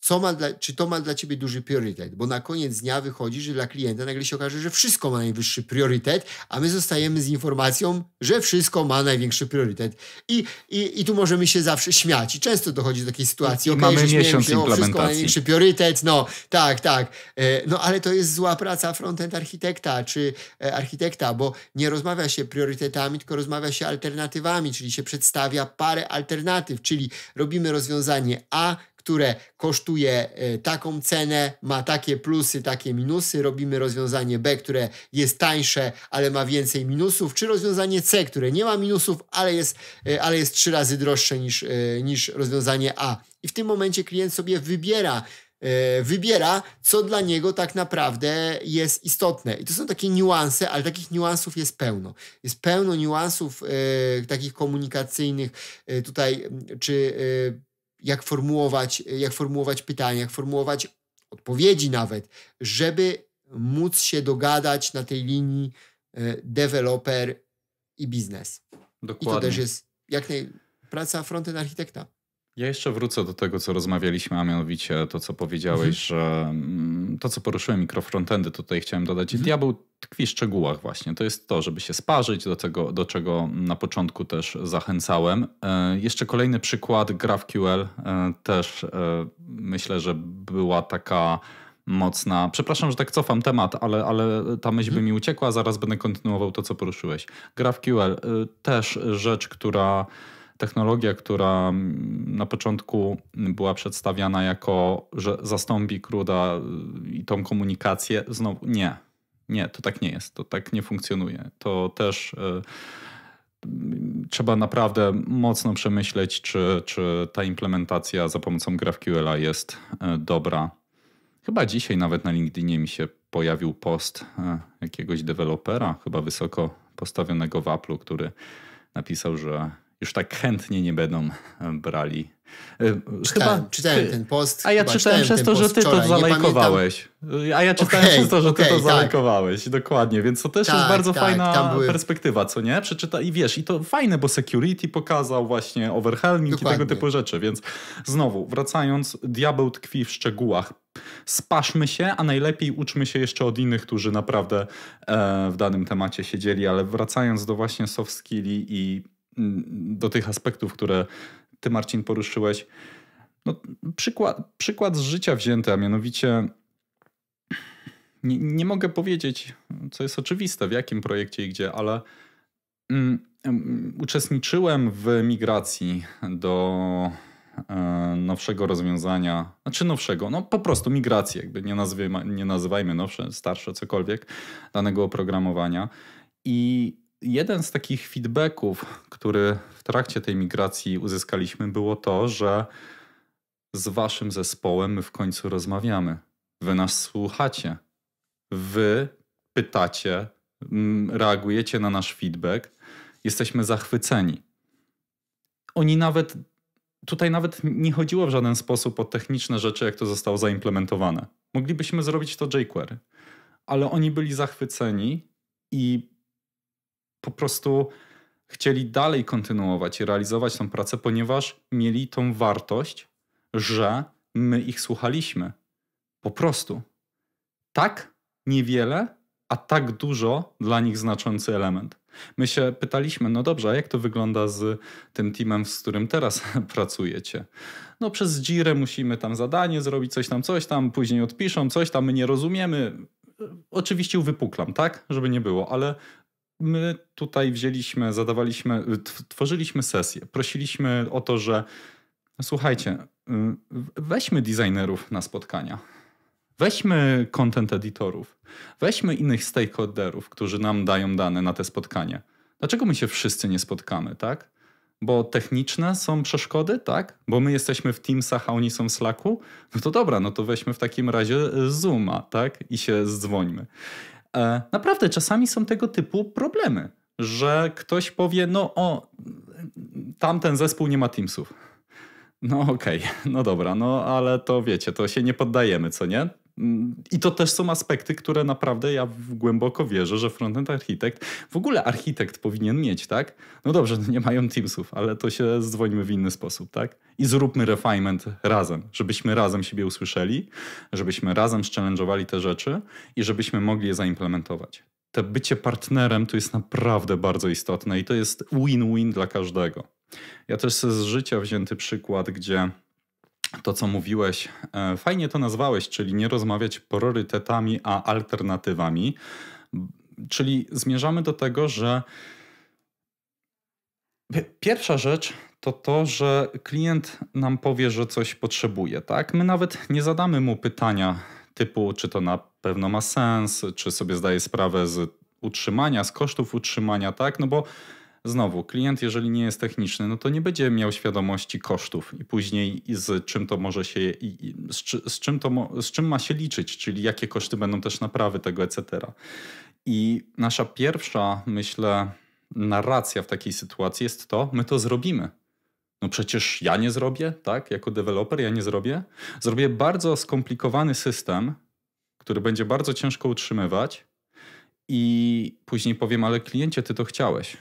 co ma dla, czy to ma dla ciebie duży priorytet, bo na koniec dnia wychodzi, że dla klienta nagle się okaże, że wszystko ma najwyższy priorytet, a my zostajemy z informacją, że wszystko ma największy priorytet. I, i, i tu możemy się zawsze śmiać. I często dochodzi do takiej sytuacji, okay, mamy że miesiąc wszystko ma największy priorytet, no tak, tak. E, no ale to jest zła praca frontend architekta czy e, architekta, bo nie rozmawia się priorytetami, tylko rozmawia się alternatywami, czyli się przedstawia parę alternatyw, czyli robimy rozwiązanie A, które kosztuje e, taką cenę, ma takie plusy, takie minusy. Robimy rozwiązanie B, które jest tańsze, ale ma więcej minusów, czy rozwiązanie C, które nie ma minusów, ale jest, e, ale jest trzy razy droższe niż, e, niż rozwiązanie A. I w tym momencie klient sobie wybiera wybiera, co dla niego tak naprawdę jest istotne. I to są takie niuanse, ale takich niuansów jest pełno. Jest pełno niuansów takich komunikacyjnych tutaj, czy jak formułować, jak formułować pytania, jak formułować odpowiedzi nawet, żeby móc się dogadać na tej linii e, deweloper i biznes. Dokładnie. I to też jest jak naj... praca frontend architekta. Ja jeszcze wrócę do tego, co rozmawialiśmy, a mianowicie to, co powiedziałeś, mhm. że mm, to, co poruszyłem mikrofrontendy, tutaj chciałem dodać. Mhm. Diabeł tkwi w szczegółach właśnie. To jest to, żeby się sparzyć, do tego, do czego na początku też zachęcałem. E, jeszcze kolejny przykład, GraphQL e, też e, myślę, że była taka mocna. Przepraszam, że tak cofam temat, ale, ale ta myśl by mhm. mi uciekła, zaraz będę kontynuował to, co poruszyłeś. GraphQL też rzecz, która technologia, która na początku była przedstawiana jako, że zastąpi Kruda i tą komunikację, znowu nie. Nie, to tak nie jest, to tak nie funkcjonuje. To też y, trzeba naprawdę mocno przemyśleć, czy, czy ta implementacja za pomocą GraphQL jest y, dobra. Chyba dzisiaj nawet na LinkedInie mi się pojawił post y, jakiegoś dewelopera, chyba wysoko postawionego w Apple, który napisał, że już tak chętnie nie będą e, brali. E, czytałem, chyba czytałem ty, ten post. A ja czytałem, przez to, że ty to zalajkowałeś. A ja czytałem przez to, że ty to zalajkowałeś. Dokładnie, więc to też tak, jest bardzo tak, fajna były... perspektywa, co nie? Przeczyta i wiesz, i to fajne, bo security pokazał właśnie overhelming Dokładnie. i tego typu rzeczy, więc znowu, wracając, diabeł tkwi w szczegółach. Spaszmy się, a najlepiej uczmy się jeszcze od innych, którzy naprawdę e, w danym temacie siedzieli, ale wracając do właśnie soft skilli i Mm, do tych aspektów, które ty, Marcin, poruszyłeś. No, przykład, przykład z życia wzięty, a mianowicie nie, nie mogę powiedzieć, co jest oczywiste, w jakim projekcie i gdzie, ale mm, uczestniczyłem w migracji do e, nowszego rozwiązania, znaczy nowszego, no po prostu migracji, jakby nie, nazwijmy, nie nazywajmy nowsze, starsze, cokolwiek danego oprogramowania. I jeden z takich feedbacków, który w trakcie tej migracji uzyskaliśmy, było to, że z waszym zespołem my w końcu rozmawiamy. Wy nas słuchacie. Wy pytacie, reagujecie na nasz feedback. Jesteśmy zachwyceni. Oni nawet tutaj nawet nie chodziło w żaden sposób o techniczne rzeczy, jak to zostało zaimplementowane. Moglibyśmy zrobić to jQuery, ale oni byli zachwyceni i po prostu chcieli dalej kontynuować i realizować tą pracę, ponieważ mieli tą wartość, że my ich słuchaliśmy. Po prostu. Tak niewiele, a tak dużo dla nich znaczący element. My się pytaliśmy, no dobrze, a jak to wygląda z tym teamem, z którym teraz [laughs] pracujecie? No przez Jirę musimy tam zadanie zrobić, coś tam, coś tam, później odpiszą, coś tam, my nie rozumiemy. Oczywiście uwypuklam, tak? Żeby nie było, ale My tutaj wzięliśmy, zadawaliśmy, y, tworzyliśmy sesję. Prosiliśmy o to, że słuchajcie, y, weźmy designerów na spotkania. Weźmy content editorów, weźmy innych stakeholderów, którzy nam dają dane na te spotkanie. Dlaczego my się wszyscy nie spotkamy, tak? Bo techniczne są przeszkody, tak? Bo my jesteśmy w Teamsach, a oni są w Slacku? No to dobra, no to weźmy w takim razie Zooma, tak? I się zdzwońmy. E, naprawdę czasami są tego typu problemy, że ktoś powie, no o, tamten zespół nie ma Teamsów. No okej, okay, [laughs] no dobra, no ale to wiecie, to się nie poddajemy, co nie? Mm, I to też są aspekty, które naprawdę ja głęboko wierzę, że frontend architekt, w ogóle architekt powinien mieć, tak? No dobrze, no nie mają Teamsów, ale to się zdwońmy w inny sposób, tak? I zróbmy refinement razem, żebyśmy razem siebie usłyszeli, żebyśmy razem szczelężowali te rzeczy i żebyśmy mogli je zaimplementować. To bycie partnerem to jest naprawdę bardzo istotne i to jest win-win dla każdego. Ja też z życia wzięty przykład, gdzie to, co mówiłeś, e, fajnie to nazwałeś, czyli nie rozmawiać priorytetami, a alternatywami. Czyli zmierzamy do tego, że pierwsza rzecz to to, że klient nam powie, że coś potrzebuje, tak? My nawet nie zadamy mu pytania typu, czy to na pewno ma sens, czy sobie zdaje sprawę z utrzymania, z kosztów utrzymania, tak? No bo Znowu, klient, jeżeli nie jest techniczny, no to nie będzie miał świadomości kosztów i później z czym to może się, z, z, czym to, z czym ma się liczyć, czyli jakie koszty będą też naprawy tego, etc. I nasza pierwsza, myślę, narracja w takiej sytuacji jest to, my to zrobimy. No przecież ja nie zrobię, tak? Jako deweloper ja nie zrobię. Zrobię bardzo skomplikowany system, który będzie bardzo ciężko utrzymywać, i później powiem, ale kliencie, ty to chciałeś.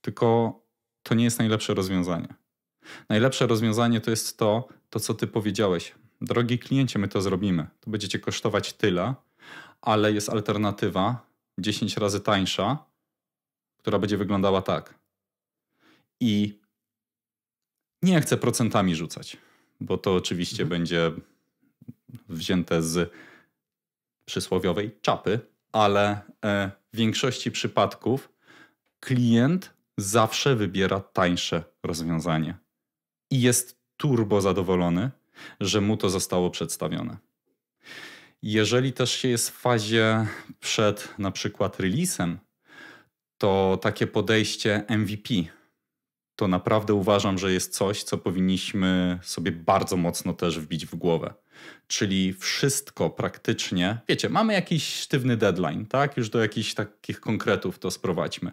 Tylko to nie jest najlepsze rozwiązanie. Najlepsze rozwiązanie to jest to, to co ty powiedziałeś. Drogi kliencie, my to zrobimy. To będziecie kosztować tyle, ale jest alternatywa 10 razy tańsza, która będzie wyglądała tak. I nie chcę procentami rzucać, bo to oczywiście mhm. będzie wzięte z przysłowiowej czapy, ale e, w większości przypadków klient zawsze wybiera tańsze rozwiązanie i jest turbo zadowolony, że mu to zostało przedstawione. Jeżeli też się jest w fazie przed na przykład releasem, to takie podejście MVP to naprawdę uważam, że jest coś, co powinniśmy sobie bardzo mocno też wbić w głowę. Czyli wszystko praktycznie, wiecie, mamy jakiś sztywny deadline, tak? Już do jakichś takich konkretów to sprowadźmy.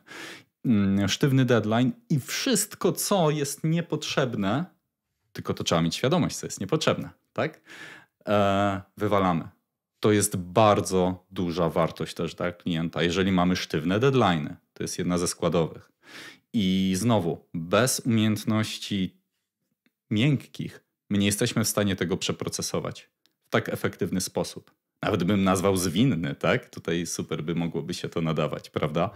Mm, sztywny deadline i wszystko, co jest niepotrzebne, tylko to trzeba mieć świadomość, co jest niepotrzebne, tak? E, wywalamy. To jest bardzo duża wartość też dla tak, klienta, jeżeli mamy sztywne deadlines. To jest jedna ze składowych. I znowu, bez umiejętności miękkich, my nie jesteśmy w stanie tego przeprocesować w tak efektywny sposób. Nawet bym nazwał zwinny, tak? Tutaj super by mogłoby się to nadawać, prawda?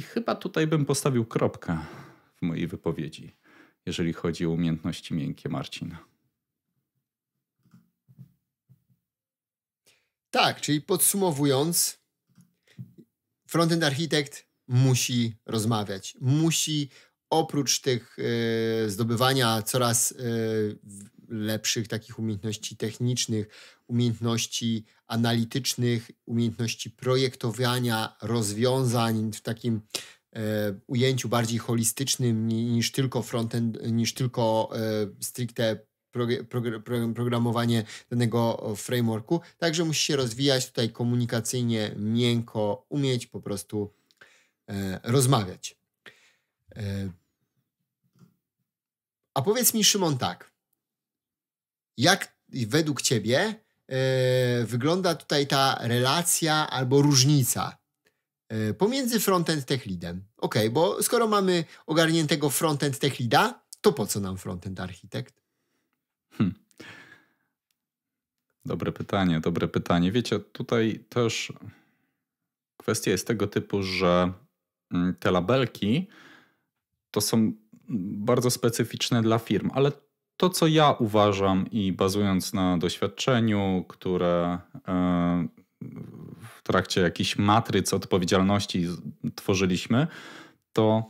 I chyba tutaj bym postawił kropkę w mojej wypowiedzi, jeżeli chodzi o umiejętności miękkie Marcina. Tak, czyli podsumowując, frontend architekt musi rozmawiać, musi oprócz tych y, zdobywania coraz y, lepszych takich umiejętności technicznych, umiejętności analitycznych, umiejętności projektowania rozwiązań w takim e, ujęciu bardziej holistycznym niż tylko frontend, niż tylko e, stricte programowanie danego frameworku. Także musi się rozwijać tutaj komunikacyjnie, miękko, umieć po prostu e, rozmawiać. E, a powiedz mi, Szymon, tak. Jak według Ciebie e, wygląda tutaj ta relacja albo różnica e, pomiędzy frontend tech leadem? Ok, bo skoro mamy ogarniętego frontend tech leada, to po co nam frontend architekt? Hmm. Dobre pytanie, dobre pytanie. Wiecie, tutaj też kwestia jest tego typu, że mm, te labelki to są bardzo specyficzne dla firm, ale to, co ja uważam i bazując na doświadczeniu, które e, w trakcie jakichś matryc odpowiedzialności tworzyliśmy, to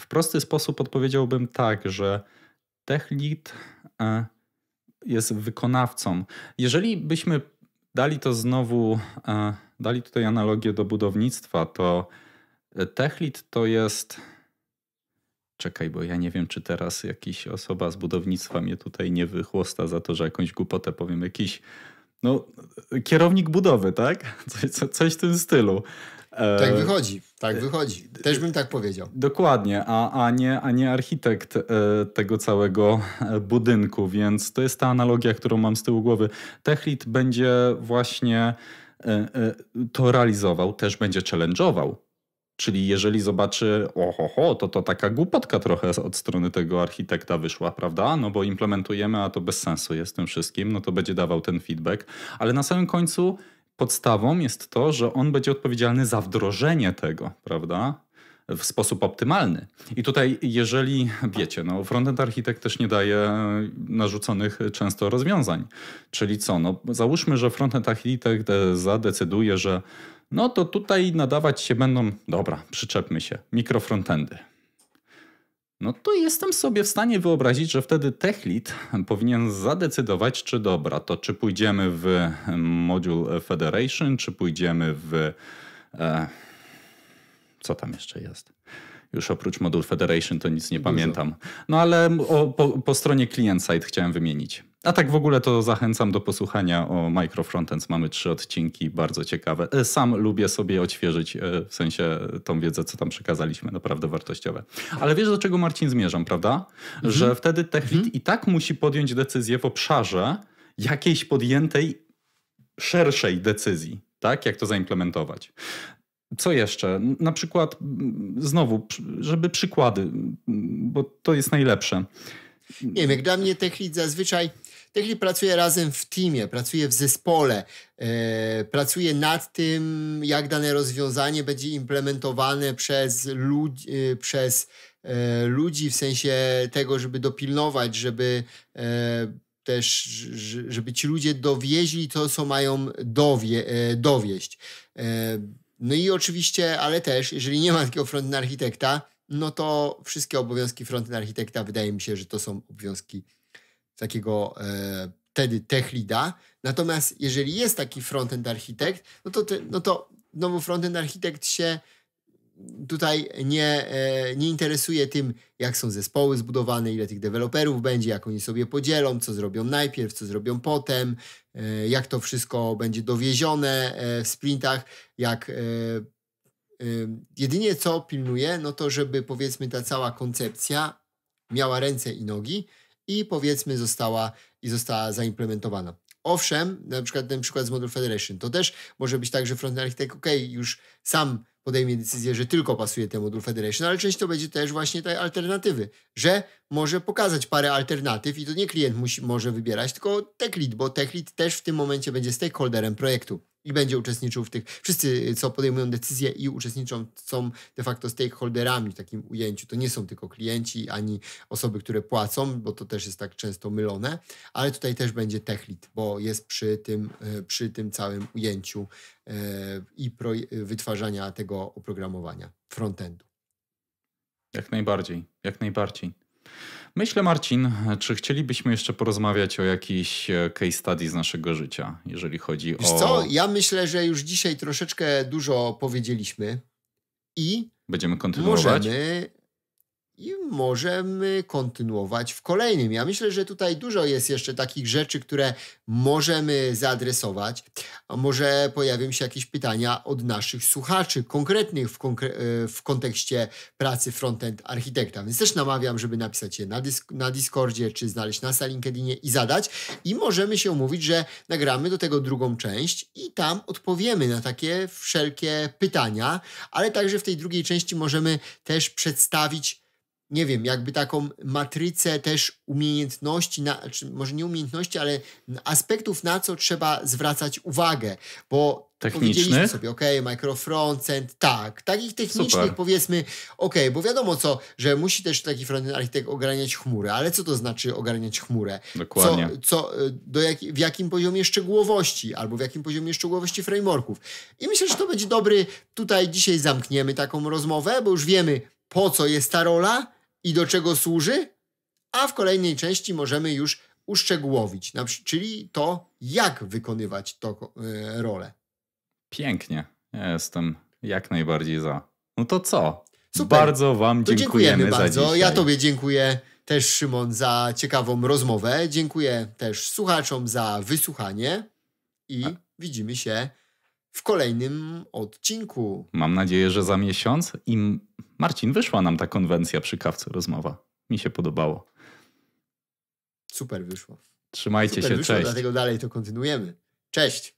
w prosty sposób odpowiedziałbym tak, że tech e, jest wykonawcą. Jeżeli byśmy dali to znowu, e, dali tutaj analogię do budownictwa, to tech to jest czekaj, bo ja nie wiem, czy teraz jakiś osoba z budownictwa mnie tutaj nie wychłosta za to, że jakąś głupotę powiem, jakiś no, kierownik budowy, tak? [laughs] Coś, coś w tym stylu. Tak e, wychodzi, tak e, wychodzi. Też bym tak powiedział. Dokładnie, a, a, nie, a nie architekt e, tego całego budynku, więc to jest ta analogia, którą mam z tyłu głowy. Techlit będzie właśnie to realizował, też będzie challenge'ował Czyli jeżeli zobaczy, ohoho, to to taka głupotka trochę od strony tego architekta wyszła, prawda? No bo implementujemy, a to bez sensu jest tym wszystkim, no to będzie dawał ten feedback. Ale na samym końcu podstawą jest to, że on będzie odpowiedzialny za wdrożenie tego, prawda? w sposób optymalny. I tutaj, jeżeli wiecie, no, frontend architekt też nie daje narzuconych często rozwiązań. Czyli co? No, załóżmy, że frontend architekt e, zadecyduje, że no to tutaj nadawać się będą, dobra, przyczepmy się, mikrofrontendy. No to jestem sobie w stanie wyobrazić, że wtedy TechLead powinien zadecydować, czy dobra, to czy pójdziemy w Module Federation, czy pójdziemy w... E, co tam jeszcze jest? Już oprócz Module Federation to nic nie Dużo. pamiętam. No ale o, po, po stronie client-side chciałem wymienić. A tak w ogóle to zachęcam do posłuchania o Micro Frontends. Mamy trzy odcinki, bardzo ciekawe. E, sam lubię sobie odświeżyć, e, w sensie e, tą wiedzę, co tam przekazaliśmy, naprawdę wartościowe. Ale wiesz, do czego Marcin zmierzam, prawda? Mhm. Że wtedy techlit mhm. i tak musi podjąć decyzję w obszarze jakiejś podjętej szerszej decyzji, tak? Jak to zaimplementować. Co jeszcze? Na przykład, znowu, żeby przykłady, bo to jest najlepsze. Nie wiem, jak dla mnie techlit zazwyczaj tej pracuje pracuję razem w teamie, pracuję w zespole, pracuje pracuję nad tym, jak dane rozwiązanie będzie implementowane przez ludzi, e, przez e, ludzi w sensie tego, żeby dopilnować, żeby e, też, żeby ci ludzie dowieźli to, co mają dowie, dowieść. No i oczywiście, ale też, jeżeli nie ma takiego frontend architekta, no to wszystkie obowiązki frontend architekta wydaje mi się, że to są obowiązki takiego e, tedy wtedy tech leada. Natomiast jeżeli jest taki frontend architekt, no to, no to znowu frontend architekt się tutaj nie, e, nie interesuje tym, jak są zespoły zbudowane, ile tych deweloperów będzie, jak oni sobie podzielą, co zrobią najpierw, co zrobią potem, e, jak to wszystko będzie dowiezione w sprintach, jak jedynie co pilnuje, no to żeby powiedzmy ta cała koncepcja miała ręce i nogi, i powiedzmy została i została zaimplementowana. Owszem, na przykład ten przykład z Model Federation, to też może być tak, że frontend architekt, ok, już sam podejmie decyzję, że tylko pasuje ten Model Federation, ale część to będzie też właśnie tej alternatywy, że może pokazać parę alternatyw i to nie klient musi, może wybierać, tylko tech lead, bo tech lead też w tym momencie będzie stakeholderem projektu i będzie uczestniczył w tych, wszyscy, y, co podejmują decyzje i uczestniczą, są de facto stakeholderami w takim ujęciu. To nie są tylko klienci ani osoby, które płacą, bo to też jest tak często mylone, ale tutaj też będzie techlit, bo jest przy tym, y, przy tym całym ujęciu y, i wytwarzania tego oprogramowania frontendu. Jak najbardziej, jak najbardziej. Myślę, Marcin, czy chcielibyśmy jeszcze porozmawiać o jakichś e, case study z naszego życia, jeżeli chodzi Wiesz o. co? Ja myślę, że już dzisiaj troszeczkę dużo powiedzieliśmy i. Będziemy kontynuować. Możemy i możemy kontynuować w kolejnym. Ja myślę, że tutaj dużo jest jeszcze takich rzeczy, które możemy zaadresować, a może pojawią się jakieś pytania od naszych słuchaczy, konkretnych w, konkre e, w kontekście pracy frontend architekta. Więc też namawiam, żeby napisać je na, na Discordzie, czy znaleźć nas na LinkedInie i zadać. I możemy się umówić, że nagramy do tego drugą część i tam odpowiemy na takie wszelkie pytania, ale także w tej drugiej części możemy też przedstawić nie wiem, jakby taką matrycę też umiejętności, na, czy może nie umiejętności, ale aspektów, na co trzeba zwracać uwagę, bo technicznych? sobie, ok, microfrontend, tak, takich technicznych Super. powiedzmy, ok, bo wiadomo co, że musi też taki frontend architekt ogarniać chmurę, ale co to znaczy ogarniać chmurę? Dokładnie. Co, co y, do jak, w jakim poziomie szczegółowości, albo w jakim poziomie szczegółowości frameworków. I myślę, że to będzie dobry, tutaj dzisiaj zamkniemy taką rozmowę, bo już wiemy, po co jest ta rola, i do czego służy, a w kolejnej części możemy już uszczegółowić, czyli to, jak wykonywać tą e, rolę. Pięknie. Ja jestem jak najbardziej za. No to co? Super. Bardzo Wam dziękujemy, dziękujemy bardzo. Ja Tobie dziękuję też, Szymon, za ciekawą rozmowę. Dziękuję też słuchaczom za wysłuchanie i A. widzimy się w kolejnym odcinku. Mam nadzieję, że za miesiąc i Marcin, wyszła nam ta konwencja przy kawce rozmowa. Mi się podobało. Super wyszło. Trzymajcie Super się, wyszło, cześć. Dlatego dalej to kontynuujemy. Cześć.